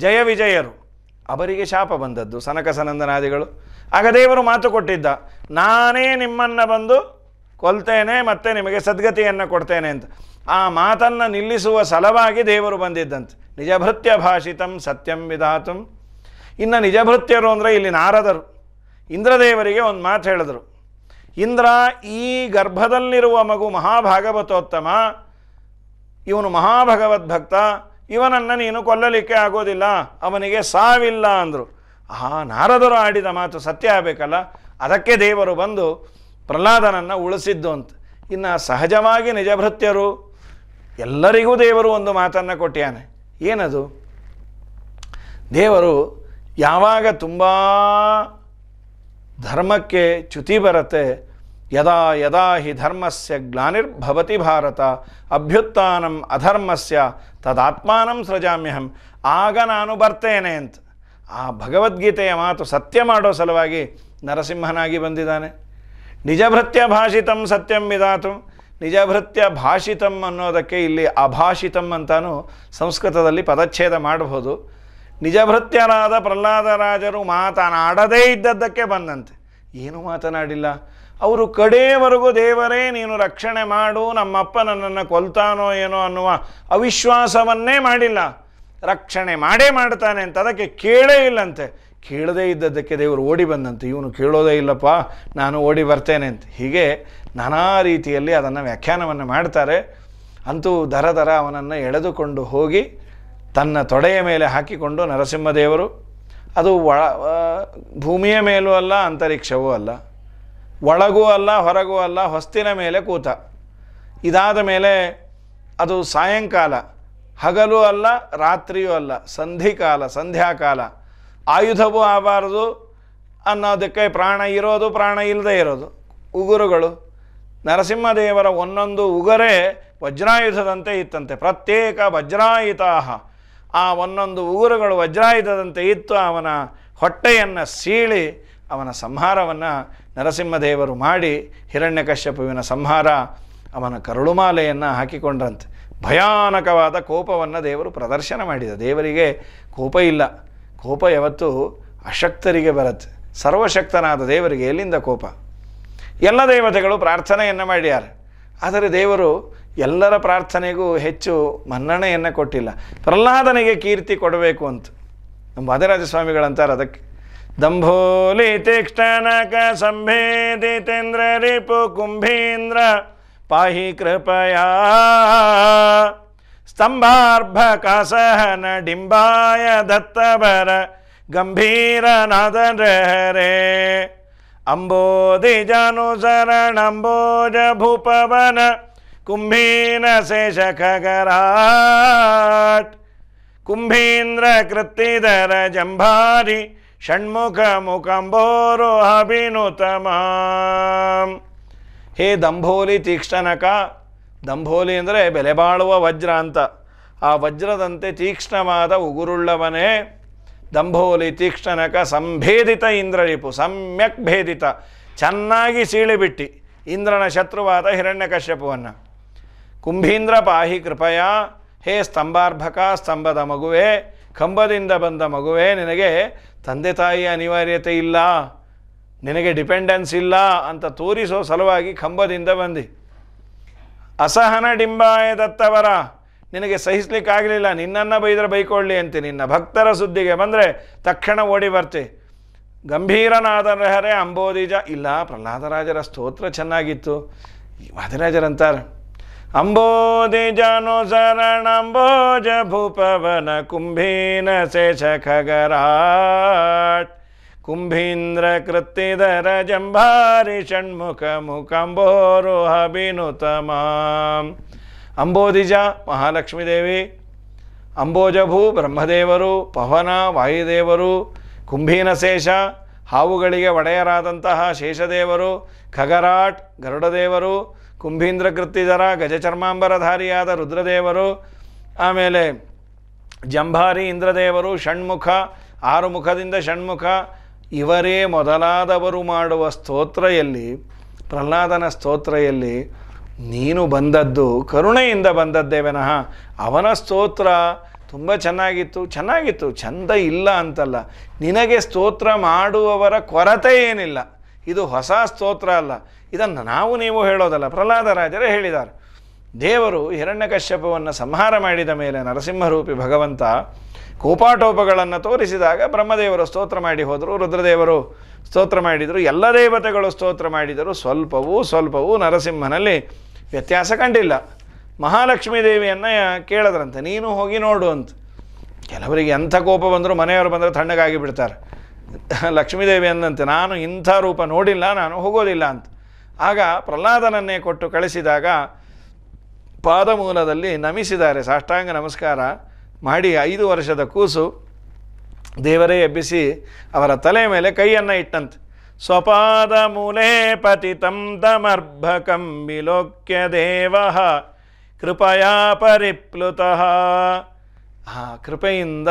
ಜಯ ವಿಜಯರು ಅವರಿಗೆ ಶಾಪ ಬಂದದ್ದು ಸನಕ ಸನಂದನಾದಿಗಳು ಆಗ ದೇವರು ಮಾತು ಕೊಟ್ಟಿದ್ದ ನಾನೇ ನಿಮ್ಮನ್ನು ಬಂದು ಕೊಲ್ತೇನೆ ಮತ್ತು ನಿಮಗೆ ಸದ್ಗತಿಯನ್ನು ಕೊಡ್ತೇನೆ ಅಂತ ಆ ಮಾತನ್ನು ನಿಲ್ಲಿಸುವ ಸಲವಾಗಿ ದೇವರು ಬಂದಿದ್ದಂತೆ ನಿಜಭೃತ್ಯ ಭಾಷಿತಂ ಸತ್ಯಂ ವಿಧಾತು ಇನ್ನು ನಿಜಭೃತ್ಯರು ಅಂದರೆ ಇಲ್ಲಿ ನಾರದರು ಇಂದ್ರದೇವರಿಗೆ ಒಂದು ಮಾತು ಹೇಳಿದರು ಇಂದ್ರ ಈ ಗರ್ಭದಲ್ಲಿರುವ ಮಗು ಮಹಾಭಾಗವತೋತ್ತಮ ಇವನು ಮಹಾಭಗವದ್ ಭಕ್ತ ಇವನನ್ನು ನೀನು ಕೊಲ್ಲಲಿಕ್ಕೆ ಆಗೋದಿಲ್ಲ ಅವನಿಗೆ ಸಾವಿಲ್ಲ ಅಂದರು ಆ ನಾರದರು ಆಡಿದ ಮಾತು ಸತ್ಯ ಆಗಬೇಕಲ್ಲ ಅದಕ್ಕೆ ದೇವರು ಬಂದು ಪ್ರಹ್ಲಾದನನ್ನು ಉಳಿಸಿದ್ದು ಅಂತ ಇನ್ನು ಸಹಜವಾಗಿ ನಿಜಭೃತ್ಯರು ಎಲ್ಲರಿಗೂ ದೇವರು ಒಂದು ಮಾತನ್ನು ಕೊಟ್ಟಿಯಾನೆ ಏನದು ದೇವರು ಯಾವಾಗ ತುಂಬ ಧರ್ಮಕ್ಕೆ ಚ್ಯುತಿ ಬರತ್ತೆ ಯದಾ ಯದಾ ಹಿ ಧರ್ಮಸ್ಯ ಗ್ಲಾನಿರ್ಭವತಿ ಭಾರತ ಅಭ್ಯುತ್ಥಾನಂ ಅಧರ್ಮಸ್ಯ ತದಾತ್ಮಾನಂ ಸೃಜಾಮ್ಯಹಂ ಆಗ ನಾನು ಬರ್ತೇನೆ ಅಂತ ಆ ಭಗವದ್ಗೀತೆಯ ಮಾತು ಸತ್ಯ ಮಾಡೋ ಸಲುವಾಗಿ ನರಸಿಂಹನಾಗಿ ಬಂದಿದ್ದಾನೆ ನಿಜಭೃತ್ಯ ಭಾಷಿತಂ ಸತ್ಯಂ ವಿಧಾತು ನಿಜಭೃತ್ಯ ಭಾಷಿತಂ ಅನ್ನೋದಕ್ಕೆ ಇಲ್ಲಿ ಅಭಾಷಿತಂ ಅಂತಾನು ಸಂಸ್ಕೃತದಲ್ಲಿ ಪದಚ್ಛೇದ ಮಾಡಬಹುದು ನಿಜಭೃತ್ಯರಾದ ಪ್ರಹ್ಲಾದರಾಜರು ಮಾತನಾಡದೇ ಇದ್ದದ್ದಕ್ಕೆ ಬಂದಂತೆ ಏನೂ ಮಾತನಾಡಿಲ್ಲ ಅವರು ಕಡೆಯವರೆಗೂ ದೇವರೇ ನೀನು ರಕ್ಷಣೆ ಮಾಡು ನಮ್ಮಪ್ಪ ನನ್ನನ್ನು ಕೊಲ್ತಾನೋ ಏನೋ ಅನ್ನುವ ಅವಿಶ್ವಾಸವನ್ನೇ ಮಾಡಿಲ್ಲ ರಕ್ಷಣೆ ಮಾಡೇ ಮಾಡ್ತಾನೆ ಅಂತ ಅದಕ್ಕೆ ಕೇಳೇ ಇಲ್ಲಂತೆ ಕೇಳದೇ ಇದ್ದದ್ದಕ್ಕೆ ದೇವರು ಓಡಿ ಬಂದಂತೆ ಇವನು ಕೇಳೋದೇ ಇಲ್ಲಪ್ಪ ನಾನು ಓಡಿ ಬರ್ತೇನೆ ಅಂತ ಹೀಗೆ ನಾನಾ ರೀತಿಯಲ್ಲಿ ಅದನ್ನು ವ್ಯಾಖ್ಯಾನವನ್ನು ಮಾಡ್ತಾರೆ ಅಂತೂ ದರ ದರ ಅವನನ್ನು ಎಳೆದುಕೊಂಡು ಹೋಗಿ ತನ್ನ ತೊಡೆಯ ಮೇಲೆ ಹಾಕಿಕೊಂಡು ನರಸಿಂಹದೇವರು ಅದು ಒಳ ಭೂಮಿಯ ಮೇಲೂ ಅಲ್ಲ ಅಂತರಿಕ್ಷವೂ ಅಲ್ಲ ಒಳಗೂ ಅಲ್ಲ ಹೊರಗೂ ಅಲ್ಲ ಹೊಸ್ತಿನ ಮೇಲೆ ಕೂತ ಇದಾದ ಮೇಲೆ ಅದು ಸಾಯಂಕಾಲ ಹಗಲು ಅಲ್ಲ ರಾತ್ರಿಯೂ ಅಲ್ಲ ಸಂಧಿಕಾಲ ಸಂಧ್ಯಾಕಾಲ ಆಯುಧವೂ ಆಗಬಾರ್ದು ಅನ್ನೋದಕ್ಕೆ ಪ್ರಾಣ ಇರೋದು ಪ್ರಾಣ ಇಲ್ಲದೆ ಇರೋದು ಉಗುರುಗಳು ನರಸಿಂಹದೇವರ ಒಂದೊಂದು ಉಗುರೇ ವಜ್ರಾಯುಧದಂತೆ ಇತ್ತಂತೆ ಪ್ರತ್ಯೇಕ ವಜ್ರಾಯುತಾಹ ಆ ಒಂದೊಂದು ಉಗುರುಗಳು ವಜ್ರಾಯುಧದಂತೆ ಇತ್ತು ಅವನ ಹೊಟ್ಟೆಯನ್ನು ಸೀಳಿ ಅವನ ಸಂಹಾರವನ್ನು ನರಸಿಂಹದೇವರು ಮಾಡಿ ಹಿರಣ್ಯಕಶ್ಯಪುವಿನ ಸಂಹಾರ ಅವನ ಕರುಳುಮಾಲೆಯನ್ನು ಹಾಕಿಕೊಂಡ್ರಂತೆ ಭಯಾನಕವಾದ ಕೋಪವನ್ನು ದೇವರು ಪ್ರದರ್ಶನ ಮಾಡಿದ ದೇವರಿಗೆ ಕೋಪ ಇಲ್ಲ ಕೋಪ ಯಾವತ್ತೂ ಅಶಕ್ತರಿಗೆ ಬರುತ್ತೆ ಸರ್ವಶಕ್ತನಾದ ದೇವರಿಗೆ ಎಲ್ಲಿಂದ ಕೋಪ ಎಲ್ಲ ದೇವತೆಗಳು ಪ್ರಾರ್ಥನೆಯನ್ನು ಮಾಡ್ಯಾರ ಆದರೆ ದೇವರು ಎಲ್ಲರ ಪ್ರಾರ್ಥನೆಗೂ ಹೆಚ್ಚು ಮನ್ನಣೆಯನ್ನು ಕೊಟ್ಟಿಲ್ಲ ಪ್ರಹ್ಲಾದನಿಗೆ ಕೀರ್ತಿ ಕೊಡಬೇಕು ಅಂತ ನಮ್ಮ ಮಾದರಾಜ ಸ್ವಾಮಿಗಳಂತಾರೆ ಅದಕ್ಕೆ ದಂಭೋಲಿ ತೀಕ್ಷ್ಣನಕ ಸಂಭೇದಿತೇಂದ್ರ ರಿಪು ಕುಂಭೀಂದ್ರ ಪಾಹಿ ಕೃಪಯಾ स्तम्भार्भकसहन डिम्बाय दत्तभर गम्भीरनादर हरे अम्बोधिजनुसरणम्बोजभुपवन कुम्भीरशेषखगराट् कुम्भीन्द्रकृत्तिधर जम्भारि षण्मुखमुकम्भोरोहभिनुतमा हे दम्भोलि तीक्ष्ण ದಂಭೋಲಿ ಅಂದರೆ ಬೆಲೆ ಬಾಳುವ ವಜ್ರ ಅಂತ ಆ ವಜ್ರದಂತೆ ತೀಕ್ಷ್ಣವಾದ ಉಗುರುಳ್ಳವನೇ ದಂಭೋಲಿ ತೀಕ್ಷ್ಣನಕ ಸಂಭೇದಿತ ಇಂದ್ರರಿಪು ಸಮ್ಯಕ್ ಭೇದಿತ ಚೆನ್ನಾಗಿ ಸೀಳಿಬಿಟ್ಟಿ ಇಂದ್ರನ ಶತ್ರುವಾದ ಹಿರಣ್ಯಕಶ್ಯಪುವನ್ನು ಕುಂಭೀಂದ್ರ ಪಾಹಿ ಕೃಪಯ ಹೇ ಸ್ತಂಭಾರ್ಭಕ ಸ್ತಂಭದ ಮಗುವೆ ಕಂಬದಿಂದ ಬಂದ ಮಗುವೆ ನಿನಗೆ ತಂದೆ ತಾಯಿಯ ಅನಿವಾರ್ಯತೆ ಇಲ್ಲ ನಿನಗೆ ಡಿಪೆಂಡೆನ್ಸ್ ಇಲ್ಲ ಅಂತ ತೋರಿಸೋ ಸಲುವಾಗಿ ಕಂಬದಿಂದ ಬಂದು ಅಸಹನ ಡಿಂಬಾಯ ದತ್ತವರ ನಿನಗೆ ಸಹಿಸ್ಲಿಕ್ಕಾಗಲಿಲ್ಲ ನಿನ್ನನ್ನು ಬೈದ್ರೆ ಬೈಕೊಳ್ಳಿ ಅಂತ ನಿನ್ನ ಭಕ್ತರ ಸುದ್ದಿಗೆ ಬಂದರೆ ತಕ್ಷಣ ಓಡಿ ಬರ್ತಿ ಹರೇ ಅಂಬೋದಿಜ ಇಲ್ಲ ಪ್ರಹ್ಲಾದರಾಜರ ಸ್ತೋತ್ರ ಚೆನ್ನಾಗಿತ್ತು ವಾದಿರಾಜರಂತಾರೆ ಅಂಬೋದಿಜನು ಶರಣಂಬೋಜ ಭೂಪವನ ಕುಂಭೀನ ಶೇಷ ಖಗರಾಟ್ ಕುಂಭೀಂದ್ರ ಕೃತ್ತಿದರ ಜಂಭಾರಿ ಷಣ್ಮುಖ ಮುಖಂಬೋರುಹ ಅಂಬೋದಿಜ ಅಂಬೋಧಿಜ ದೇವಿ ಅಂಬೋಜಭೂ ಬ್ರಹ್ಮದೇವರು ಪವನ ವಾಯುದೇವರು ಕುಂಭೀನಶೇಷ ಹಾವುಗಳಿಗೆ ಒಡೆಯರಾದಂತಹ ಶೇಷದೇವರು ಖಗರಾಟ್ ಗರುಡದೇವರು ಕುಂಭೀಂದ್ರ ಗಜ ಗಜಚರ್ಮಾಂಬರಧಾರಿಯಾದ ರುದ್ರದೇವರು ಆಮೇಲೆ ಜಂಭಾರಿ ಇಂದ್ರದೇವರು ಷಣ್ಮುಖ ಆರು ಮುಖದಿಂದ ಷಣ್ಮುಖ ಇವರೇ ಮೊದಲಾದವರು ಮಾಡುವ ಸ್ತೋತ್ರೆಯಲ್ಲಿ ಪ್ರಹ್ಲಾದನ ಸ್ತೋತ್ರೆಯಲ್ಲಿ ನೀನು ಬಂದದ್ದು ಕರುಣೆಯಿಂದ ಬಂದದ್ದೇ ವಿನಃ ಅವನ ಸ್ತೋತ್ರ ತುಂಬ ಚೆನ್ನಾಗಿತ್ತು ಚೆನ್ನಾಗಿತ್ತು ಚಂದ ಇಲ್ಲ ಅಂತಲ್ಲ ನಿನಗೆ ಸ್ತೋತ್ರ ಮಾಡುವವರ ಕೊರತೆ ಏನಿಲ್ಲ ಇದು ಹೊಸ ಸ್ತೋತ್ರ ಅಲ್ಲ ಇದನ್ನು ನಾವು ನೀವು ಹೇಳೋದಲ್ಲ ಪ್ರಹ್ಲಾದರಾಜರೇ ಹೇಳಿದ್ದಾರೆ ದೇವರು ಹಿರಣ್ಯಕಶ್ಯಪವನ್ನು ಸಂಹಾರ ಮಾಡಿದ ಮೇಲೆ ನರಸಿಂಹರೂಪಿ ಭಗವಂತ ಕೋಪಾಟೋಪಗಳನ್ನು ತೋರಿಸಿದಾಗ ಬ್ರಹ್ಮದೇವರು ಸ್ತೋತ್ರ ಮಾಡಿ ಹೋದರು ರುದ್ರದೇವರು ಸ್ತೋತ್ರ ಮಾಡಿದರು ಎಲ್ಲ ದೇವತೆಗಳು ಸ್ತೋತ್ರ ಮಾಡಿದರು ಸ್ವಲ್ಪವೂ ಸ್ವಲ್ಪವೂ ನರಸಿಂಹನಲ್ಲಿ ವ್ಯತ್ಯಾಸ ಕಂಡಿಲ್ಲ ಮಹಾಲಕ್ಷ್ಮೀ ದೇವಿಯನ್ನು ಕೇಳದ್ರಂತೆ ನೀನು ಹೋಗಿ ನೋಡು ಅಂತ ಕೆಲವರಿಗೆ ಎಂಥ ಕೋಪ ಬಂದರೂ ಮನೆಯವರು ಬಂದರೆ ತಣ್ಣಗಾಗಿ ಬಿಡ್ತಾರೆ ಲಕ್ಷ್ಮೀದೇವಿ ಅಂದಂತೆ ನಾನು ಇಂಥ ರೂಪ ನೋಡಿಲ್ಲ ನಾನು ಹೋಗೋದಿಲ್ಲ ಅಂತ ಆಗ ಪ್ರಹ್ಲಾದನನ್ನೇ ಕೊಟ್ಟು ಕಳಿಸಿದಾಗ ಪಾದಮೂಲದಲ್ಲಿ ನಮಿಸಿದ್ದಾರೆ ಸಾಷ್ಟಾಂಗ ನಮಸ್ಕಾರ ಮಾಡಿ ಐದು ವರ್ಷದ ಕೂಸು ದೇವರೇ ಎಬ್ಬಿಸಿ ಅವರ ತಲೆ ಮೇಲೆ ಕೈಯನ್ನು ಇಟ್ಟಂತೆ ಸ್ವಪಾದ ಮೂಲೆ ಪತಿತಂ ದಮರ್ಭಕಂ ವಿಲೋಕ್ಯ ದೇವ ಕೃಪಯಾ ಪರಿಪ್ಲುತಃ ಆ ಕೃಪೆಯಿಂದ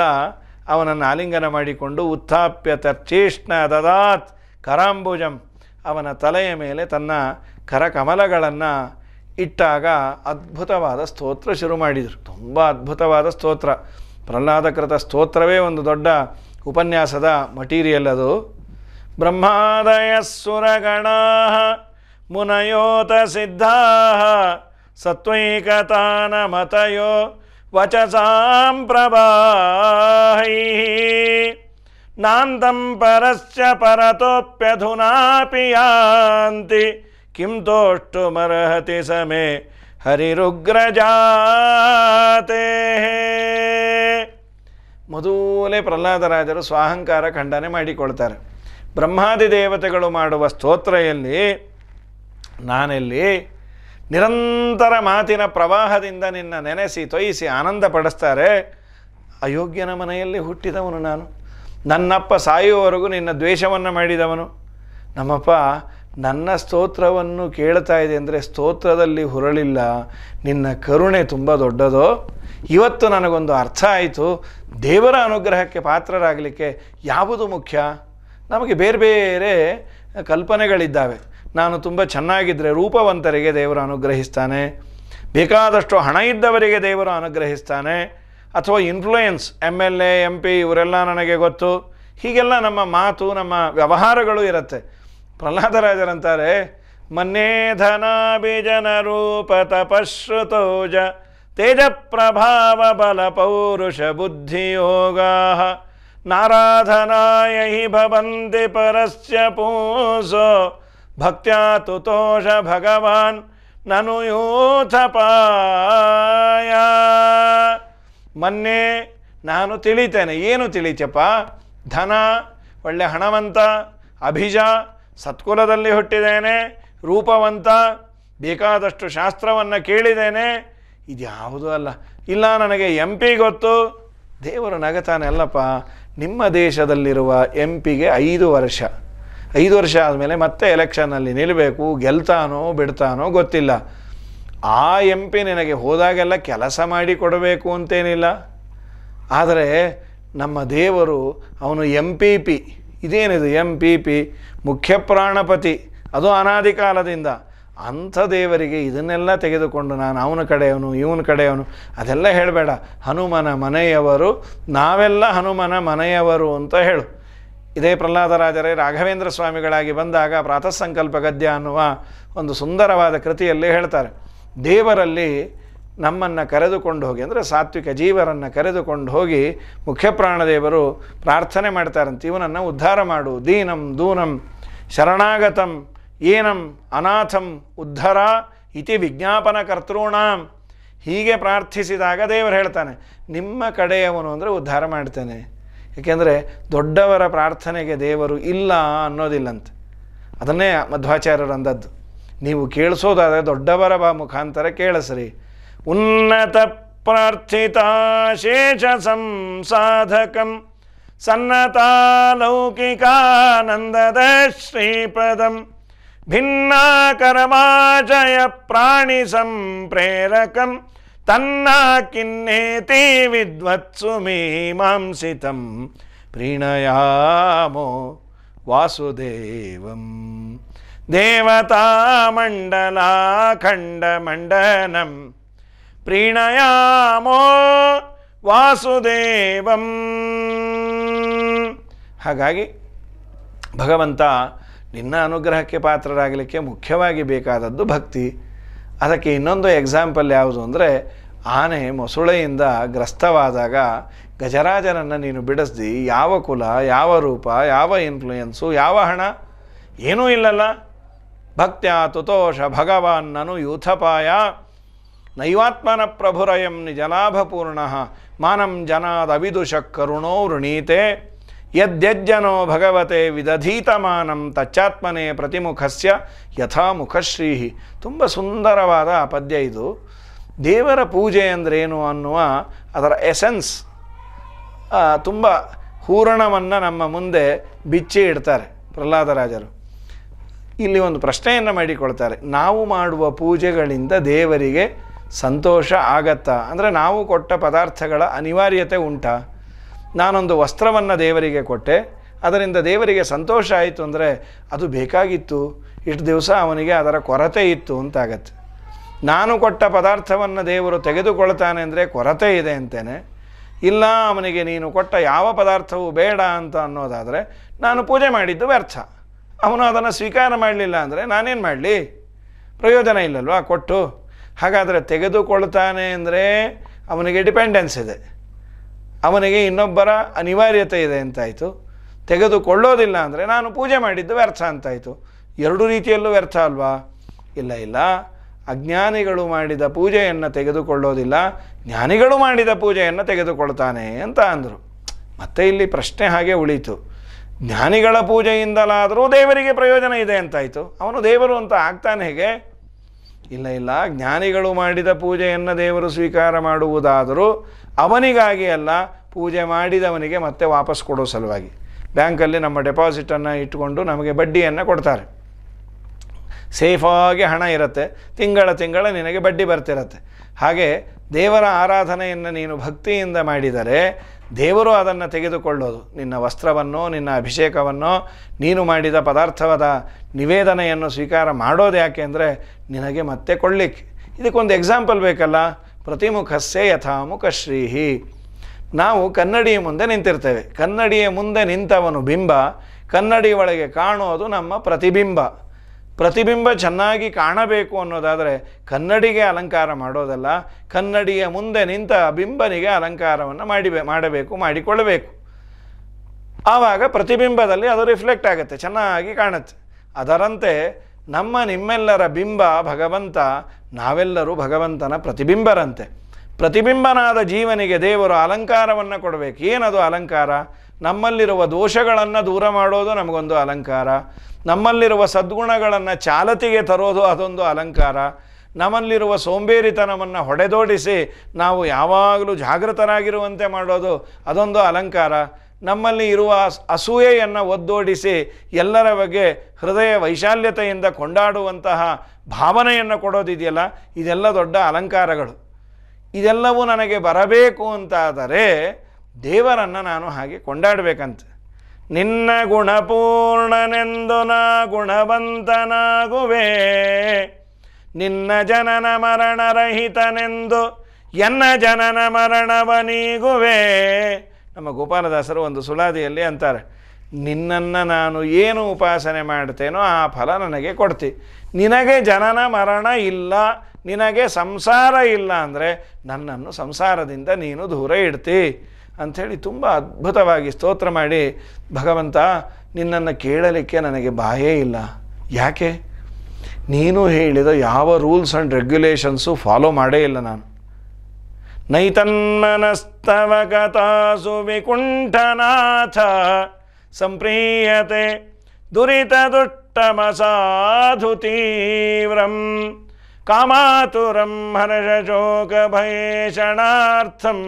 ಅವನನ್ನು ಆಲಿಂಗನ ಮಾಡಿಕೊಂಡು ಉತ್ಥಾಪ್ಯ ತರ್ಚೀಷ್ಣ ದದಾತ್ ಕರಾಂಬುಜಂ ಅವನ ತಲೆಯ ಮೇಲೆ ತನ್ನ ಕರಕಮಲಗಳನ್ನು ಇಟ್ಟಾಗ ಅದ್ಭುತವಾದ ಸ್ತೋತ್ರ ಶುರು ಮಾಡಿದರು ತುಂಬ ಅದ್ಭುತವಾದ ಸ್ತೋತ್ರ ಪ್ರಹ್ಲಾದಕೃತ ಸ್ತೋತ್ರವೇ ಒಂದು ದೊಡ್ಡ ಉಪನ್ಯಾಸದ ಮಟೀರಿಯಲ್ ಅದು ಬ್ರಹ್ಮಾದಯ ಸುರಗಣಾ ಮುನಯೋತ ಸಿದ್ಧ ಸತ್ವೈಕತಾನ ಮತಯೋ ವಚಸಾಂ ಪ್ರಭಾಹೈ ನಾಂದಂ ಪರಶ್ಚ ಪರತೋಪ್ಯಧುನಾ ಯಾಂತಿ किं ಮರಹತಿ समे ಹರಿರುಗ್ರಜಾತೆ ಮೊದಲೇ ಪ್ರಹ್ಲಾದರಾಜರು ಸ್ವಾಹಂಕಾರ ಖಂಡನೆ ಮಾಡಿಕೊಳ್ತಾರೆ ಬ್ರಹ್ಮಾದಿ ದೇವತೆಗಳು ಮಾಡುವ ಸ್ತೋತ್ರೆಯಲ್ಲಿ ನಾನೆಲ್ಲಿ ನಿರಂತರ ಮಾತಿನ ಪ್ರವಾಹದಿಂದ ನಿನ್ನ ನೆನೆಸಿ ತೊಯಿಸಿ ಆನಂದ ಪಡಿಸ್ತಾರೆ ಅಯೋಗ್ಯನ ಮನೆಯಲ್ಲಿ ಹುಟ್ಟಿದವನು ನಾನು ನನ್ನಪ್ಪ ಸಾಯುವವರೆಗೂ ನಿನ್ನ ದ್ವೇಷವನ್ನು ಮಾಡಿದವನು ನಮ್ಮಪ್ಪ ನನ್ನ ಸ್ತೋತ್ರವನ್ನು ಕೇಳ್ತಾ ಇದೆ ಅಂದರೆ ಸ್ತೋತ್ರದಲ್ಲಿ ಹುರಳಿಲ್ಲ ನಿನ್ನ ಕರುಣೆ ತುಂಬ ದೊಡ್ಡದೋ ಇವತ್ತು ನನಗೊಂದು ಅರ್ಥ ಆಯಿತು ದೇವರ ಅನುಗ್ರಹಕ್ಕೆ ಪಾತ್ರರಾಗಲಿಕ್ಕೆ ಯಾವುದು ಮುಖ್ಯ ನಮಗೆ ಬೇರೆ ಬೇರೆ ಕಲ್ಪನೆಗಳಿದ್ದಾವೆ ನಾನು ತುಂಬ ಚೆನ್ನಾಗಿದ್ದರೆ ರೂಪವಂತರಿಗೆ ದೇವರು ಅನುಗ್ರಹಿಸ್ತಾನೆ ಬೇಕಾದಷ್ಟು ಹಣ ಇದ್ದವರಿಗೆ ದೇವರು ಅನುಗ್ರಹಿಸ್ತಾನೆ ಅಥವಾ influence M L A M P ಇವರೆಲ್ಲ ನನಗೆ ಗೊತ್ತು ಹೀಗೆಲ್ಲ ನಮ್ಮ ಮಾತು ನಮ್ಮ ವ್ಯವಹಾರಗಳು ಇರುತ್ತೆ ಪ್ರಹ್ಲಾದರಾಜರಂತಾರೆ ಮನ್ನೇ ಧನಾಭಿಜನ ರೂಪ ತಪಶ್ರುತೌಜ ತೇಜ ಪ್ರಭಾವ ಬಲ ಪೌರುಷ ಬುದ್ಧಿಯೋಗಾ ನಾರಾಧನಾಯ ಹಿ ಭವಂತಿ ಪರಸ್ಯ ಪೂಸೋ ಭಕ್ತ್ಯಾ ತುತೋಷ ಭಗವಾನ್ ನನು ಪಾಯ ಮೊನ್ನೆ ನಾನು ತಿಳಿತೇನೆ ಏನು ತಿಳಿತಪ್ಪ ಧನ ಒಳ್ಳೆ ಹಣವಂತ ಅಭಿಜ ಸತ್ಕುಲದಲ್ಲಿ ಹುಟ್ಟಿದ್ದೇನೆ ರೂಪವಂತ ಬೇಕಾದಷ್ಟು ಶಾಸ್ತ್ರವನ್ನು ಕೇಳಿದ್ದೇನೆ ಇದ್ಯಾವುದೂ ಅಲ್ಲ ಇಲ್ಲ ನನಗೆ ಎಂ ಪಿ ಗೊತ್ತು ದೇವರು ನಗತಾನೆ ಅಲ್ಲಪ್ಪ ನಿಮ್ಮ ದೇಶದಲ್ಲಿರುವ ಎಂ ಪಿಗೆ ಐದು ವರ್ಷ ಐದು ವರ್ಷ ಆದಮೇಲೆ ಮತ್ತೆ ಎಲೆಕ್ಷನ್ನಲ್ಲಿ ನಿಲ್ಲಬೇಕು ಗೆಲ್ತಾನೋ ಬಿಡ್ತಾನೋ ಗೊತ್ತಿಲ್ಲ ಆ ಎಂ ಪಿ ನಿನಗೆ ಹೋದಾಗೆಲ್ಲ ಕೆಲಸ ಮಾಡಿ ಕೊಡಬೇಕು ಅಂತೇನಿಲ್ಲ ಆದರೆ ನಮ್ಮ ದೇವರು ಅವನು ಎಂ ಪಿ ಪಿ ಇದೇನಿದು ಎಂ ಪಿ ಪಿ ಮುಖ್ಯ ಪ್ರಾಣಪತಿ ಅದು ಅನಾದಿ ಕಾಲದಿಂದ ಅಂಥ ದೇವರಿಗೆ ಇದನ್ನೆಲ್ಲ ತೆಗೆದುಕೊಂಡು ನಾನು ಅವನ ಕಡೆಯವನು ಇವನ ಕಡೆಯವನು ಅದೆಲ್ಲ ಹೇಳಬೇಡ ಹನುಮನ ಮನೆಯವರು ನಾವೆಲ್ಲ ಹನುಮನ ಮನೆಯವರು ಅಂತ ಹೇಳು ಇದೇ ಪ್ರಹ್ಲಾದರಾಜರೇ ರಾಘವೇಂದ್ರ ಸ್ವಾಮಿಗಳಾಗಿ ಬಂದಾಗ ಪ್ರಾತಃ ಸಂಕಲ್ಪ ಗದ್ಯ ಅನ್ನುವ ಒಂದು ಸುಂದರವಾದ ಕೃತಿಯಲ್ಲಿ ಹೇಳ್ತಾರೆ ದೇವರಲ್ಲಿ ನಮ್ಮನ್ನು ಕರೆದುಕೊಂಡು ಹೋಗಿ ಅಂದರೆ ಸಾತ್ವಿಕ ಜೀವರನ್ನು ಕರೆದುಕೊಂಡು ಹೋಗಿ ಮುಖ್ಯ ಪ್ರಾಣದೇವರು ಪ್ರಾರ್ಥನೆ ಮಾಡ್ತಾರಂತೆ ಇವನನ್ನು ಉದ್ಧಾರ ಮಾಡು ದೀನಂ ದೂನಂ ಶರಣಾಗತಂ ಏನಂ ಅನಾಥಂ ಉದ್ಧರ ಇತಿ ವಿಜ್ಞಾಪನ ಕರ್ತೃಣಾಂ ಹೀಗೆ ಪ್ರಾರ್ಥಿಸಿದಾಗ ದೇವರು ಹೇಳ್ತಾನೆ ನಿಮ್ಮ ಕಡೆಯವನು ಅಂದರೆ ಉದ್ಧಾರ ಮಾಡ್ತೇನೆ ಏಕೆಂದರೆ ದೊಡ್ಡವರ ಪ್ರಾರ್ಥನೆಗೆ ದೇವರು ಇಲ್ಲ ಅನ್ನೋದಿಲ್ಲಂತೆ ಅದನ್ನೇ ಮಧ್ವಾಚಾರ್ಯರು ಅಂದದ್ದು ನೀವು ಕೇಳಿಸೋದಾದರೆ ದೊಡ್ಡವರ ಬಾ ಮುಖಾಂತರ ಕೇಳಿಸ್ರಿ उन्नतप्रार्थिताशेषसंसाधकं सन्नतालौकिकानन्ददश्रीपदं भिन्ना करमाचयप्राणिसंप्रेरकं तन्ना किन्नेति विद्वत्सुमीमांसितं प्रीणयामो वासुदेवं देवतामण्डलाखण्डमण्डनम् ಪ್ರೀಣಯಾಮೋ ವಾಸುದೇವಂ ಹಾಗಾಗಿ ಭಗವಂತ ನಿನ್ನ ಅನುಗ್ರಹಕ್ಕೆ ಪಾತ್ರರಾಗಲಿಕ್ಕೆ ಮುಖ್ಯವಾಗಿ ಬೇಕಾದದ್ದು ಭಕ್ತಿ ಅದಕ್ಕೆ ಇನ್ನೊಂದು ಎಕ್ಸಾಂಪಲ್ ಯಾವುದು ಅಂದರೆ ಆನೆ ಮೊಸುಳೆಯಿಂದ ಗ್ರಸ್ತವಾದಾಗ ಗಜರಾಜನನ್ನು ನೀನು ಬಿಡಿಸ್ದು ಯಾವ ಕುಲ ಯಾವ ರೂಪ ಯಾವ ಇನ್ಫ್ಲೂಯೆನ್ಸು ಯಾವ ಹಣ ಏನೂ ಇಲ್ಲಲ್ಲ ಭಕ್ತ್ಯಾ ತುತೋಷ ಭಗವಾನ್ ಯೂಥಪಾಯ ನೈವಾತ್ಮನ ಪ್ರಭುರಯಂ ನಿಜಲಾಭಪೂರ್ಣ ಮಾನಂ ಜನಾದವಿದುಷ ಕರುಣೋ ವೃಣೀತೆ ಯದ್ಯಜ್ಜನೋ ಭಗವತೆ ವಿದಧೀತಮಾನಂ ತಚ್ಚಾತ್ಮನೇ ಪ್ರತಿಮುಖಸ್ಯ ಯಥಾ ಮುಖಶ್ರೀ ತುಂಬ ಸುಂದರವಾದ ಪದ್ಯ ಇದು ದೇವರ ಪೂಜೆ ಅಂದ್ರೇನು ಅನ್ನುವ ಅದರ ಎಸೆನ್ಸ್ ತುಂಬ ಹೂರಣವನ್ನು ನಮ್ಮ ಮುಂದೆ ಬಿಚ್ಚಿ ಇಡ್ತಾರೆ ಪ್ರಹ್ಲಾದರಾಜರು ಇಲ್ಲಿ ಒಂದು ಪ್ರಶ್ನೆಯನ್ನು ಮಾಡಿಕೊಳ್ತಾರೆ ನಾವು ಮಾಡುವ ಪೂಜೆಗಳಿಂದ ದೇವರಿಗೆ ಸಂತೋಷ ಆಗತ್ತಾ ಅಂದರೆ ನಾವು ಕೊಟ್ಟ ಪದಾರ್ಥಗಳ ಅನಿವಾರ್ಯತೆ ಉಂಟ ನಾನೊಂದು ವಸ್ತ್ರವನ್ನು ದೇವರಿಗೆ ಕೊಟ್ಟೆ ಅದರಿಂದ ದೇವರಿಗೆ ಸಂತೋಷ ಆಯಿತು ಅಂದರೆ ಅದು ಬೇಕಾಗಿತ್ತು ಇಷ್ಟು ದಿವಸ ಅವನಿಗೆ ಅದರ ಕೊರತೆ ಇತ್ತು ಅಂತಾಗತ್ತೆ ನಾನು ಕೊಟ್ಟ ಪದಾರ್ಥವನ್ನು ದೇವರು ತೆಗೆದುಕೊಳ್ತಾನೆ ಅಂದರೆ ಕೊರತೆ ಇದೆ ಅಂತೇನೆ ಇಲ್ಲ ಅವನಿಗೆ ನೀನು ಕೊಟ್ಟ ಯಾವ ಪದಾರ್ಥವೂ ಬೇಡ ಅಂತ ಅನ್ನೋದಾದರೆ ನಾನು ಪೂಜೆ ಮಾಡಿದ್ದು ವ್ಯರ್ಥ ಅವನು ಅದನ್ನು ಸ್ವೀಕಾರ ಮಾಡಲಿಲ್ಲ ಅಂದರೆ ನಾನೇನು ಮಾಡಲಿ ಪ್ರಯೋಜನ ಇಲ್ಲಲ್ವಾ ಕೊಟ್ಟು ಹಾಗಾದರೆ ತೆಗೆದುಕೊಳ್ತಾನೆ ಅಂದರೆ ಅವನಿಗೆ ಡಿಪೆಂಡೆನ್ಸ್ ಇದೆ ಅವನಿಗೆ ಇನ್ನೊಬ್ಬರ ಅನಿವಾರ್ಯತೆ ಇದೆ ಅಂತಾಯಿತು ತೆಗೆದುಕೊಳ್ಳೋದಿಲ್ಲ ಅಂದರೆ ನಾನು ಪೂಜೆ ಮಾಡಿದ್ದು ವ್ಯರ್ಥ ಅಂತಾಯಿತು ಎರಡು ರೀತಿಯಲ್ಲೂ ವ್ಯರ್ಥ ಅಲ್ವಾ ಇಲ್ಲ ಇಲ್ಲ ಅಜ್ಞಾನಿಗಳು ಮಾಡಿದ ಪೂಜೆಯನ್ನು ತೆಗೆದುಕೊಳ್ಳೋದಿಲ್ಲ ಜ್ಞಾನಿಗಳು ಮಾಡಿದ ಪೂಜೆಯನ್ನು ತೆಗೆದುಕೊಳ್ತಾನೆ ಅಂತ ಅಂದರು ಮತ್ತೆ ಇಲ್ಲಿ ಪ್ರಶ್ನೆ ಹಾಗೆ ಉಳಿತು ಜ್ಞಾನಿಗಳ ಪೂಜೆಯಿಂದಲಾದರೂ ದೇವರಿಗೆ ಪ್ರಯೋಜನ ಇದೆ ಅಂತಾಯಿತು ಅವನು ದೇವರು ಅಂತ ಆಗ್ತಾನೆ ಹೇಗೆ ಇಲ್ಲ ಇಲ್ಲ ಜ್ಞಾನಿಗಳು ಮಾಡಿದ ಪೂಜೆಯನ್ನು ದೇವರು ಸ್ವೀಕಾರ ಮಾಡುವುದಾದರೂ ಅವನಿಗಾಗಿ ಅಲ್ಲ ಪೂಜೆ ಮಾಡಿದವನಿಗೆ ಮತ್ತೆ ವಾಪಸ್ ಕೊಡೋ ಸಲುವಾಗಿ ಬ್ಯಾಂಕಲ್ಲಿ ನಮ್ಮ ಡೆಪಾಸಿಟನ್ನು ಇಟ್ಟುಕೊಂಡು ನಮಗೆ ಬಡ್ಡಿಯನ್ನು ಕೊಡ್ತಾರೆ ಸೇಫಾಗಿ ಹಣ ಇರುತ್ತೆ ತಿಂಗಳ ತಿಂಗಳ ನಿನಗೆ ಬಡ್ಡಿ ಬರ್ತಿರತ್ತೆ ಹಾಗೆ ದೇವರ ಆರಾಧನೆಯನ್ನು ನೀನು ಭಕ್ತಿಯಿಂದ ಮಾಡಿದರೆ ದೇವರು ಅದನ್ನು ತೆಗೆದುಕೊಳ್ಳೋದು ನಿನ್ನ ವಸ್ತ್ರವನ್ನೋ ನಿನ್ನ ಅಭಿಷೇಕವನ್ನು ನೀನು ಮಾಡಿದ ಪದಾರ್ಥವಾದ ನಿವೇದನೆಯನ್ನು ಸ್ವೀಕಾರ ಮಾಡೋದು ಯಾಕೆ ಅಂದರೆ ನಿನಗೆ ಮತ್ತೆ ಕೊಡಲಿಕ್ಕೆ ಇದಕ್ಕೊಂದು ಎಕ್ಸಾಂಪಲ್ ಬೇಕಲ್ಲ ಪ್ರತಿಮುಖಸ್ಸೇ ಶ್ರೀಹಿ ನಾವು ಕನ್ನಡಿಯ ಮುಂದೆ ನಿಂತಿರ್ತೇವೆ ಕನ್ನಡಿಯ ಮುಂದೆ ನಿಂತವನು ಬಿಂಬ ಕನ್ನಡಿ ಒಳಗೆ ಕಾಣೋದು ನಮ್ಮ ಪ್ರತಿಬಿಂಬ ಪ್ರತಿಬಿಂಬ ಚೆನ್ನಾಗಿ ಕಾಣಬೇಕು ಅನ್ನೋದಾದರೆ ಕನ್ನಡಿಗೆ ಅಲಂಕಾರ ಮಾಡೋದಲ್ಲ ಕನ್ನಡಿಯ ಮುಂದೆ ನಿಂತ ಬಿಂಬನಿಗೆ ಅಲಂಕಾರವನ್ನು ಮಾಡಿ ಮಾಡಬೇಕು ಮಾಡಿಕೊಳ್ಳಬೇಕು ಆವಾಗ ಪ್ರತಿಬಿಂಬದಲ್ಲಿ ಅದು ರಿಫ್ಲೆಕ್ಟ್ ಆಗುತ್ತೆ ಚೆನ್ನಾಗಿ ಕಾಣುತ್ತೆ ಅದರಂತೆ ನಮ್ಮ ನಿಮ್ಮೆಲ್ಲರ ಬಿಂಬ ಭಗವಂತ ನಾವೆಲ್ಲರೂ ಭಗವಂತನ ಪ್ರತಿಬಿಂಬರಂತೆ ಪ್ರತಿಬಿಂಬನಾದ ಜೀವನಿಗೆ ದೇವರು ಅಲಂಕಾರವನ್ನು ಕೊಡಬೇಕು ಏನದು ಅಲಂಕಾರ ನಮ್ಮಲ್ಲಿರುವ ದೋಷಗಳನ್ನು ದೂರ ಮಾಡೋದು ನಮಗೊಂದು ಅಲಂಕಾರ ನಮ್ಮಲ್ಲಿರುವ ಸದ್ಗುಣಗಳನ್ನು ಚಾಲತಿಗೆ ತರೋದು ಅದೊಂದು ಅಲಂಕಾರ ನಮ್ಮಲ್ಲಿರುವ ಸೋಂಬೇರಿತನವನ್ನು ಹೊಡೆದೋಡಿಸಿ ನಾವು ಯಾವಾಗಲೂ ಜಾಗೃತರಾಗಿರುವಂತೆ ಮಾಡೋದು ಅದೊಂದು ಅಲಂಕಾರ ನಮ್ಮಲ್ಲಿ ಇರುವ ಅಸೂಯೆಯನ್ನು ಒದ್ದೋಡಿಸಿ ಎಲ್ಲರ ಬಗ್ಗೆ ಹೃದಯ ವೈಶಾಲ್ಯತೆಯಿಂದ ಕೊಂಡಾಡುವಂತಹ ಭಾವನೆಯನ್ನು ಕೊಡೋದಿದೆಯಲ್ಲ ಇದೆಲ್ಲ ದೊಡ್ಡ ಅಲಂಕಾರಗಳು ಇದೆಲ್ಲವೂ ನನಗೆ ಬರಬೇಕು ಅಂತಾದರೆ ದೇವರನ್ನು ನಾನು ಹಾಗೆ ಕೊಂಡಾಡಬೇಕಂತ ನಿನ್ನ ಗುಣಪೂರ್ಣನೆಂದು ನಾ ಗುಣವಂತನಾಗುವೆ ನಿನ್ನ ಜನನ ಮರಣರಹಿತನೆಂದು ಎನ್ನ ಜನನ ಮರಣವನಿಗುವೆ ನಮ್ಮ ಗೋಪಾಲದಾಸರು ಒಂದು ಸುಳಾದಿಯಲ್ಲಿ ಅಂತಾರೆ ನಿನ್ನನ್ನು ನಾನು ಏನು ಉಪಾಸನೆ ಮಾಡ್ತೇನೋ ಆ ಫಲ ನನಗೆ ಕೊಡ್ತಿ ನಿನಗೆ ಜನನ ಮರಣ ಇಲ್ಲ ನಿನಗೆ ಸಂಸಾರ ಇಲ್ಲ ಅಂದರೆ ನನ್ನನ್ನು ಸಂಸಾರದಿಂದ ನೀನು ದೂರ ಇಡ್ತಿ ಅಂಥೇಳಿ ತುಂಬ ಅದ್ಭುತವಾಗಿ ಸ್ತೋತ್ರ ಮಾಡಿ ಭಗವಂತ ನಿನ್ನನ್ನು ಕೇಳಲಿಕ್ಕೆ ನನಗೆ ಬಾಯೇ ಇಲ್ಲ ಯಾಕೆ ನೀನು ಹೇಳಿದ ಯಾವ ರೂಲ್ಸ್ ಆ್ಯಂಡ್ ರೆಗ್ಯುಲೇಷನ್ಸು ಫಾಲೋ ಮಾಡೇ ಇಲ್ಲ ನಾನು ನೈತನ್ಮನಸ್ತವ ಕಥಾಸು ವಿಕುಂಠನಾಥ ಸಂಪ್ರೀಯತೆ ದುರಿತ ದುಟ್ಟಮ ಸಾಧು ತೀವ್ರಂ ಕಾಮಾತುರಂ ಶೋಕ ಭಯೇಷಣಾರ್ಥಂ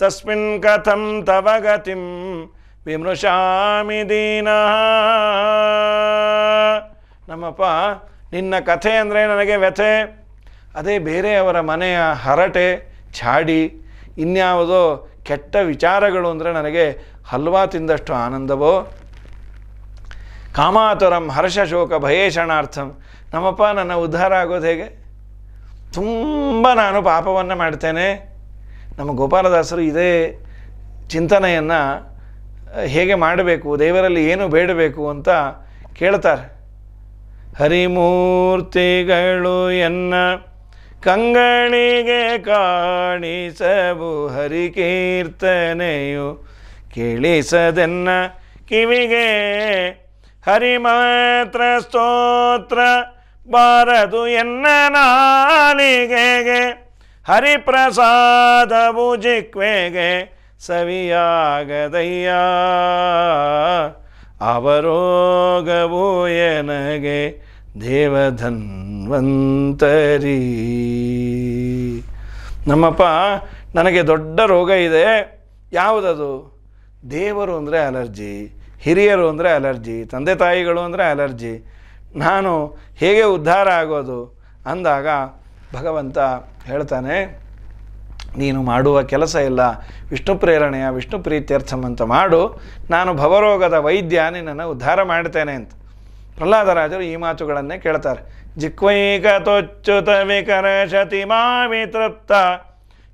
ತಸ್ಮಿನ್ ಕಥಂ ತವ ಗತಿ ವಿಮೃಶಾಮಿ ದೀನ ನಮ್ಮಪ್ಪ ನಿನ್ನ ಕಥೆ ಅಂದರೆ ನನಗೆ ವ್ಯಥೆ ಅದೇ ಬೇರೆಯವರ ಮನೆಯ ಹರಟೆ ಛಾಡಿ ಇನ್ಯಾವುದೋ ಕೆಟ್ಟ ವಿಚಾರಗಳು ಅಂದರೆ ನನಗೆ ಹಲ್ವಾ ತಿಂದಷ್ಟು ಆನಂದವೋ ಕಾಮಾತುರಂ ಹರ್ಷಶೋಕ ಭಯೇಷಣಾರ್ಥಂ ನಮ್ಮಪ್ಪ ನನ್ನ ಉದ್ಧಾರ ಆಗೋದು ಹೇಗೆ ತುಂಬ ನಾನು ಪಾಪವನ್ನು ಮಾಡ್ತೇನೆ ನಮ್ಮ ಗೋಪಾಲದಾಸರು ಇದೇ ಚಿಂತನೆಯನ್ನು ಹೇಗೆ ಮಾಡಬೇಕು ದೇವರಲ್ಲಿ ಏನು ಬೇಡಬೇಕು ಅಂತ ಕೇಳ್ತಾರೆ ಹರಿಮೂರ್ತಿಗಳು ಎನ್ನ ಕಂಗಣಿಗೆ ಕಾಣಿಸಬು ಹರಿಕೀರ್ತನೆಯು ಕೇಳಿಸದೆನ್ನ ಕಿವಿಗೆ ಹರಿಮಾತ್ರ ಸ್ತೋತ್ರ ಬಾರದು ಎನ್ನ ನಾಲಿಗೆಗೆ ಹರಿಪ್ರಸಾದ ಜಿಕ್ವೆಗೆ ಸವಿಯಾಗದಯ್ಯ ಅವರೋಗವು ಎನಗೆ ದೇವಧನ್ವಂತರಿ ನಮ್ಮಪ್ಪ ನನಗೆ ದೊಡ್ಡ ರೋಗ ಇದೆ ಯಾವುದದು ದೇವರು ಅಂದರೆ ಅಲರ್ಜಿ ಹಿರಿಯರು ಅಂದರೆ ಅಲರ್ಜಿ ತಂದೆ ತಾಯಿಗಳು ಅಂದರೆ ಅಲರ್ಜಿ ನಾನು ಹೇಗೆ ಉದ್ಧಾರ ಆಗೋದು ಅಂದಾಗ ಭಗವಂತ ಹೇಳ್ತಾನೆ ನೀನು ಮಾಡುವ ಕೆಲಸ ಇಲ್ಲ ವಿಷ್ಣು ಪ್ರೇರಣೆಯ ವಿಷ್ಣು ಪ್ರೀತ್ಯರ್ಥಂ ಅಂತ ಮಾಡು ನಾನು ಭವರೋಗದ ವೈದ್ಯ ನಿನ್ನನ್ನು ಉದ್ಧಾರ ಮಾಡ್ತೇನೆ ಅಂತ ಪ್ರಹ್ಲಾದರಾಜರು ಈ ಮಾತುಗಳನ್ನೇ ಕೇಳ್ತಾರೆ ಜಿಕ್ವೈಕ ತೊಚ್ಚುತ ಶತಿ ಮಾವಿ ತೃಪ್ತ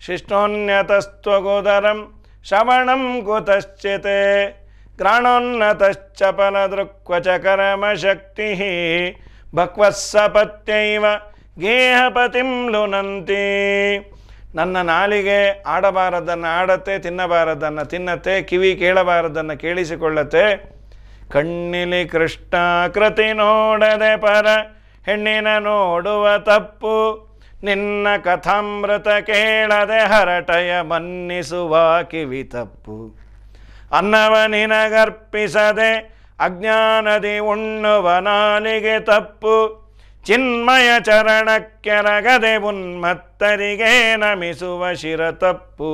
ಶವಣಂ ಶ್ರವಣಂ ಕುತಶ್ಚಿತೆ ಗ್ರಾಣೋನ್ನತಶ್ಚ ಕರಮ ಶಕ್ತಿ ಭಕ್ವಸ್ಸಪತ್ಯೈವ ಗೇಹಪತಿಂ ಲುನಂತಿ ನನ್ನ ನಾಲಿಗೆ ಆಡಬಾರದನ್ನು ಆಡತ್ತೆ ತಿನ್ನಬಾರದನ್ನು ತಿನ್ನತ್ತೆ ಕಿವಿ ಕೇಳಬಾರದನ್ನು ಕೇಳಿಸಿಕೊಳ್ಳತ್ತೆ ಕಣ್ಣಿಲಿ ಕೃಷ್ಣಾಕೃತಿ ನೋಡದೆ ಪರ ಹೆಣ್ಣಿನ ನೋಡುವ ತಪ್ಪು ನಿನ್ನ ಕಥಾಮೃತ ಕೇಳದೆ ಹರಟಯ ಮನ್ನಿಸುವ ಕಿವಿ ತಪ್ಪು ಅನ್ನವ ನಿನಗರ್ಪಿಸದೆ ಅಜ್ಞಾನದಿ ಉಣ್ಣುವ ನಾಲಿಗೆ ತಪ್ಪು ಚಿನ್ಮಯ ಚರಣಕ್ಕೆರಗದೆ ಉನ್ಮತ್ತರಿಗೆ ನಮಿಸುವ ಶಿರ ತಪ್ಪು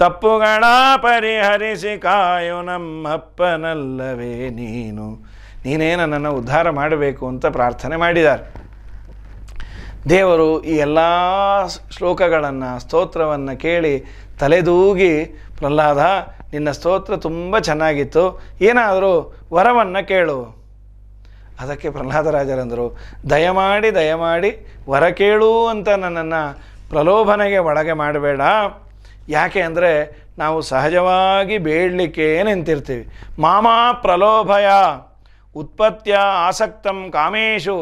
ತಪ್ಪುಗಳ ಪರಿಹರಿಸಿ ಕಾಯು ನಮ್ಮಪ್ಪನಲ್ಲವೇ ನೀನು ನೀನೇ ನನ್ನನ್ನು ಉದ್ಧಾರ ಮಾಡಬೇಕು ಅಂತ ಪ್ರಾರ್ಥನೆ ಮಾಡಿದ್ದಾರೆ ದೇವರು ಈ ಎಲ್ಲ ಶ್ಲೋಕಗಳನ್ನು ಸ್ತೋತ್ರವನ್ನು ಕೇಳಿ ತಲೆದೂಗಿ ಪ್ರಹ್ಲಾದ ನಿನ್ನ ಸ್ತೋತ್ರ ತುಂಬ ಚೆನ್ನಾಗಿತ್ತು ಏನಾದರೂ ವರವನ್ನು ಕೇಳು ಅದಕ್ಕೆ ಪ್ರಹ್ಲಾದರಾಜರಂದರು ದಯಮಾಡಿ ದಯಮಾಡಿ ವರ ಕೇಳು ಅಂತ ನನ್ನನ್ನು ಪ್ರಲೋಭನೆಗೆ ಒಳಗೆ ಮಾಡಬೇಡ ಯಾಕೆ ಅಂದರೆ ನಾವು ಸಹಜವಾಗಿ ಬೇಡಲಿಕ್ಕೆ ನಿಂತಿರ್ತೀವಿ ಮಾಮಾ ಪ್ರಲೋಭಯ ಉತ್ಪತ್ತಿಯ ಆಸಕ್ತಂ ಕಾಮೇಶು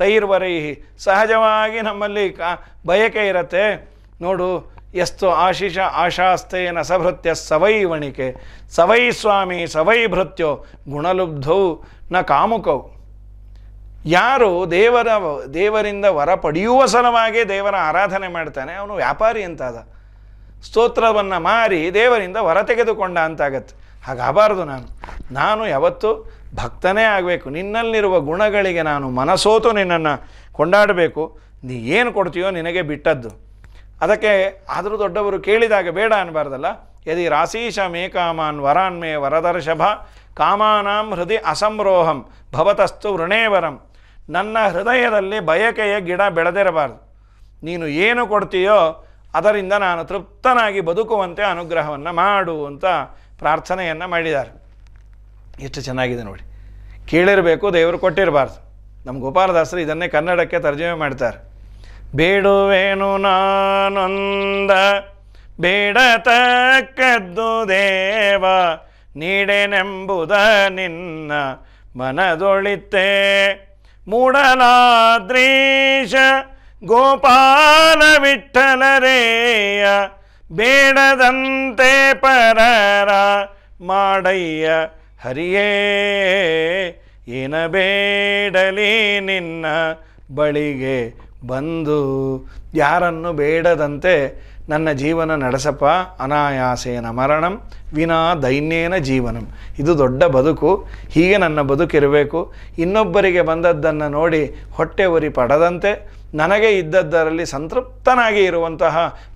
ತೈರ್ವರೈಹಿ ಸಹಜವಾಗಿ ನಮ್ಮಲ್ಲಿ ಕಾ ಬಯಕೆ ಇರತ್ತೆ ನೋಡು ಎಷ್ಟು ಆಶಿಷ ಆಶಾಸ್ತೆ ನಸಭೃತ್ಯ ಸವೈ ವಣಿಕೆ ಸವೈ ಸ್ವಾಮಿ ಸವೈ ಭೃತ್ಯೋ ಗುಣಲುಬ್ಧೌ ನ ಕಾಮುಕೌ ಯಾರು ದೇವರ ದೇವರಿಂದ ವರ ಪಡೆಯುವ ಸಲುವಾಗಿ ದೇವರ ಆರಾಧನೆ ಮಾಡ್ತಾನೆ ಅವನು ವ್ಯಾಪಾರಿ ಅಂತಾದ ಸ್ತೋತ್ರವನ್ನು ಮಾರಿ ದೇವರಿಂದ ವರ ತೆಗೆದುಕೊಂಡ ಅಂತಾಗತ್ತೆ ಹಾಗಾಗಬಾರ್ದು ನಾನು ನಾನು ಯಾವತ್ತೂ ಭಕ್ತನೇ ಆಗಬೇಕು ನಿನ್ನಲ್ಲಿರುವ ಗುಣಗಳಿಗೆ ನಾನು ಮನಸೋತು ನಿನ್ನನ್ನು ಕೊಂಡಾಡಬೇಕು ನೀ ಏನು ಕೊಡ್ತೀಯೋ ನಿನಗೆ ಬಿಟ್ಟದ್ದು ಅದಕ್ಕೆ ಆದರೂ ದೊಡ್ಡವರು ಕೇಳಿದಾಗ ಬೇಡ ಅನ್ಬಾರ್ದಲ್ಲ ಯದಿ ರಾಶೀಶ ಮೇ ಕಾಮಾನ್ ವರಾನ್ ಮೇ ವರದರ್ಶಭ ಕಾಮಾನಾಂ ಹೃದಯ ಅಸಂರೋಹಂ ಭವತಸ್ತು ವೃಣೇವರಂ ನನ್ನ ಹೃದಯದಲ್ಲಿ ಬಯಕೆಯ ಗಿಡ ಬೆಳೆದಿರಬಾರ್ದು ನೀನು ಏನು ಕೊಡ್ತೀಯೋ ಅದರಿಂದ ನಾನು ತೃಪ್ತನಾಗಿ ಬದುಕುವಂತೆ ಅನುಗ್ರಹವನ್ನು ಮಾಡು ಅಂತ ಪ್ರಾರ್ಥನೆಯನ್ನು ಮಾಡಿದ್ದಾರೆ ಎಷ್ಟು ಚೆನ್ನಾಗಿದೆ ನೋಡಿ ಕೇಳಿರಬೇಕು ದೇವರು ಕೊಟ್ಟಿರಬಾರ್ದು ನಮ್ಮ ಗೋಪಾಲದಾಸರು ಇದನ್ನೇ ಕನ್ನಡಕ್ಕೆ ತರ್ಜಮೆ ಮಾಡ್ತಾರೆ ಬೇಡುವೇನು ನಾನೊಂದ ತಕ್ಕದ್ದು ದೇವ ನೀಡೆನೆಂಬುದ ನಿನ್ನ ಮನದೊಳಿತೇ ಮೂಡಲಾದ್ರೀಶ ಗೋಪಾಲ ಬೇಡದಂತೆ ಪರರ ಮಾಡಯ್ಯ ಹರಿಯೇ ಏನ ಬೇಡಲಿ ನಿನ್ನ ಬಳಿಗೆ ಬಂದು ಯಾರನ್ನು ಬೇಡದಂತೆ ನನ್ನ ಜೀವನ ನಡೆಸಪ್ಪ ಅನಾಯಾಸೇನ ಮರಣಂ ವಿನಾ ದೈನ್ಯೇನ ಜೀವನಂ ಇದು ದೊಡ್ಡ ಬದುಕು ಹೀಗೆ ನನ್ನ ಬದುಕಿರಬೇಕು ಇನ್ನೊಬ್ಬರಿಗೆ ಬಂದದ್ದನ್ನು ನೋಡಿ ಹೊಟ್ಟೆ ಉರಿ ಪಡದಂತೆ ನನಗೆ ಇದ್ದದ್ದರಲ್ಲಿ ಸಂತೃಪ್ತನಾಗಿ ಇರುವಂತಹ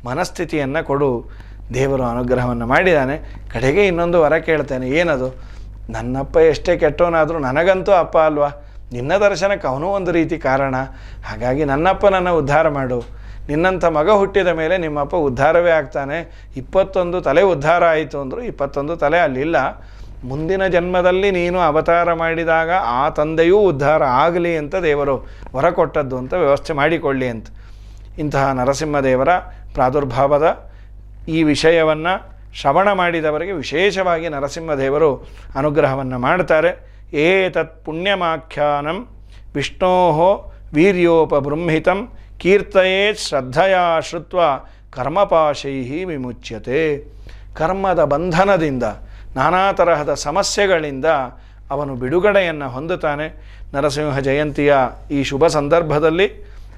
ಮನಸ್ಥಿತಿಯನ್ನು ಕೊಡು ದೇವರು ಅನುಗ್ರಹವನ್ನು ಮಾಡಿದ್ದಾನೆ ಕಡೆಗೆ ಇನ್ನೊಂದು ವರ ಕೇಳ್ತೇನೆ ಏನದು ನನ್ನಪ್ಪ ಎಷ್ಟೇ ಕೆಟ್ಟವನಾದರೂ ನನಗಂತೂ ಅಪ್ಪ ಅಲ್ವಾ ನಿನ್ನ ದರ್ಶನಕ್ಕೆ ಅವನೂ ಒಂದು ರೀತಿ ಕಾರಣ ಹಾಗಾಗಿ ನನ್ನಪ್ಪ ನನ್ನ ಉದ್ಧಾರ ಮಾಡು ನಿನ್ನಂಥ ಮಗ ಹುಟ್ಟಿದ ಮೇಲೆ ನಿಮ್ಮಪ್ಪ ಉದ್ಧಾರವೇ ಆಗ್ತಾನೆ ಇಪ್ಪತ್ತೊಂದು ತಲೆ ಉದ್ಧಾರ ಆಯಿತು ಅಂದರು ಇಪ್ಪತ್ತೊಂದು ತಲೆ ಅಲ್ಲಿಲ್ಲ ಮುಂದಿನ ಜನ್ಮದಲ್ಲಿ ನೀನು ಅವತಾರ ಮಾಡಿದಾಗ ಆ ತಂದೆಯೂ ಉದ್ಧಾರ ಆಗಲಿ ಅಂತ ದೇವರು ವರ ಕೊಟ್ಟದ್ದು ಅಂತ ವ್ಯವಸ್ಥೆ ಮಾಡಿಕೊಳ್ಳಿ ಅಂತ ಇಂತಹ ನರಸಿಂಹದೇವರ ಪ್ರಾದುರ್ಭಾವದ ಈ ವಿಷಯವನ್ನು ಶ್ರವಣ ಮಾಡಿದವರಿಗೆ ವಿಶೇಷವಾಗಿ ನರಸಿಂಹದೇವರು ಅನುಗ್ರಹವನ್ನು ಮಾಡ್ತಾರೆ ಏತತ್ ಪುಣ್ಯಮಾಖ್ಯಾನಂ ವಿಷ್ಣೋ ವೀರ್ಯೋಪಬೃಂಹಿತಂ ಕೀರ್ತಯೇ ಶ್ರದ್ಧೆಯ ಶ್ರುತ್ವ ಕರ್ಮಪಾಶೈ ವಿಮುಚ್ಯತೆ ಕರ್ಮದ ಬಂಧನದಿಂದ ನಾನಾ ತರಹದ ಸಮಸ್ಯೆಗಳಿಂದ ಅವನು ಬಿಡುಗಡೆಯನ್ನು ಹೊಂದುತ್ತಾನೆ ನರಸಿಂಹ ಜಯಂತಿಯ ಈ ಶುಭ ಸಂದರ್ಭದಲ್ಲಿ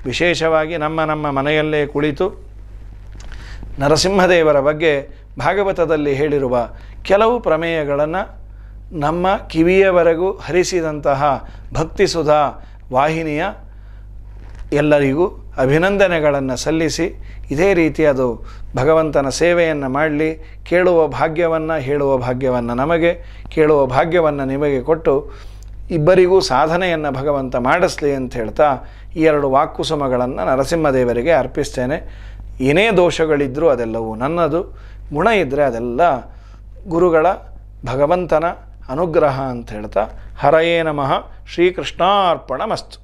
ವಿಶೇಷವಾಗಿ ನಮ್ಮ ನಮ್ಮ ಮನೆಯಲ್ಲೇ ಕುಳಿತು ನರಸಿಂಹದೇವರ ಬಗ್ಗೆ ಭಾಗವತದಲ್ಲಿ ಹೇಳಿರುವ ಕೆಲವು ಪ್ರಮೇಯಗಳನ್ನು ನಮ್ಮ ಕಿವಿಯವರೆಗೂ ಹರಿಸಿದಂತಹ ಭಕ್ತಿಸುಧಾ ವಾಹಿನಿಯ ಎಲ್ಲರಿಗೂ ಅಭಿನಂದನೆಗಳನ್ನು ಸಲ್ಲಿಸಿ ಇದೇ ರೀತಿ ಅದು ಭಗವಂತನ ಸೇವೆಯನ್ನು ಮಾಡಲಿ ಕೇಳುವ ಭಾಗ್ಯವನ್ನು ಹೇಳುವ ಭಾಗ್ಯವನ್ನು ನಮಗೆ ಕೇಳುವ ಭಾಗ್ಯವನ್ನು ನಿಮಗೆ ಕೊಟ್ಟು ಇಬ್ಬರಿಗೂ ಸಾಧನೆಯನ್ನು ಭಗವಂತ ಮಾಡಿಸ್ಲಿ ಅಂತ ಹೇಳ್ತಾ ಈ ಎರಡು ವಾಕುಸುಮಗಳನ್ನು ನರಸಿಂಹದೇವರಿಗೆ ಅರ್ಪಿಸ್ತೇನೆ ಏನೇ ದೋಷಗಳಿದ್ದರೂ ಅದೆಲ್ಲವೂ ನನ್ನದು ಗುಣ ಇದ್ದರೆ ಅದೆಲ್ಲ ಗುರುಗಳ ಭಗವಂತನ ಅನುಗ್ರಹ ಅಂತ ಹೇಳ್ತಾ ಹರಯೇ ನಮಃ ಶ್ರೀಕೃಷ್ಣಾರ್ಪಣ ಮಸ್ತು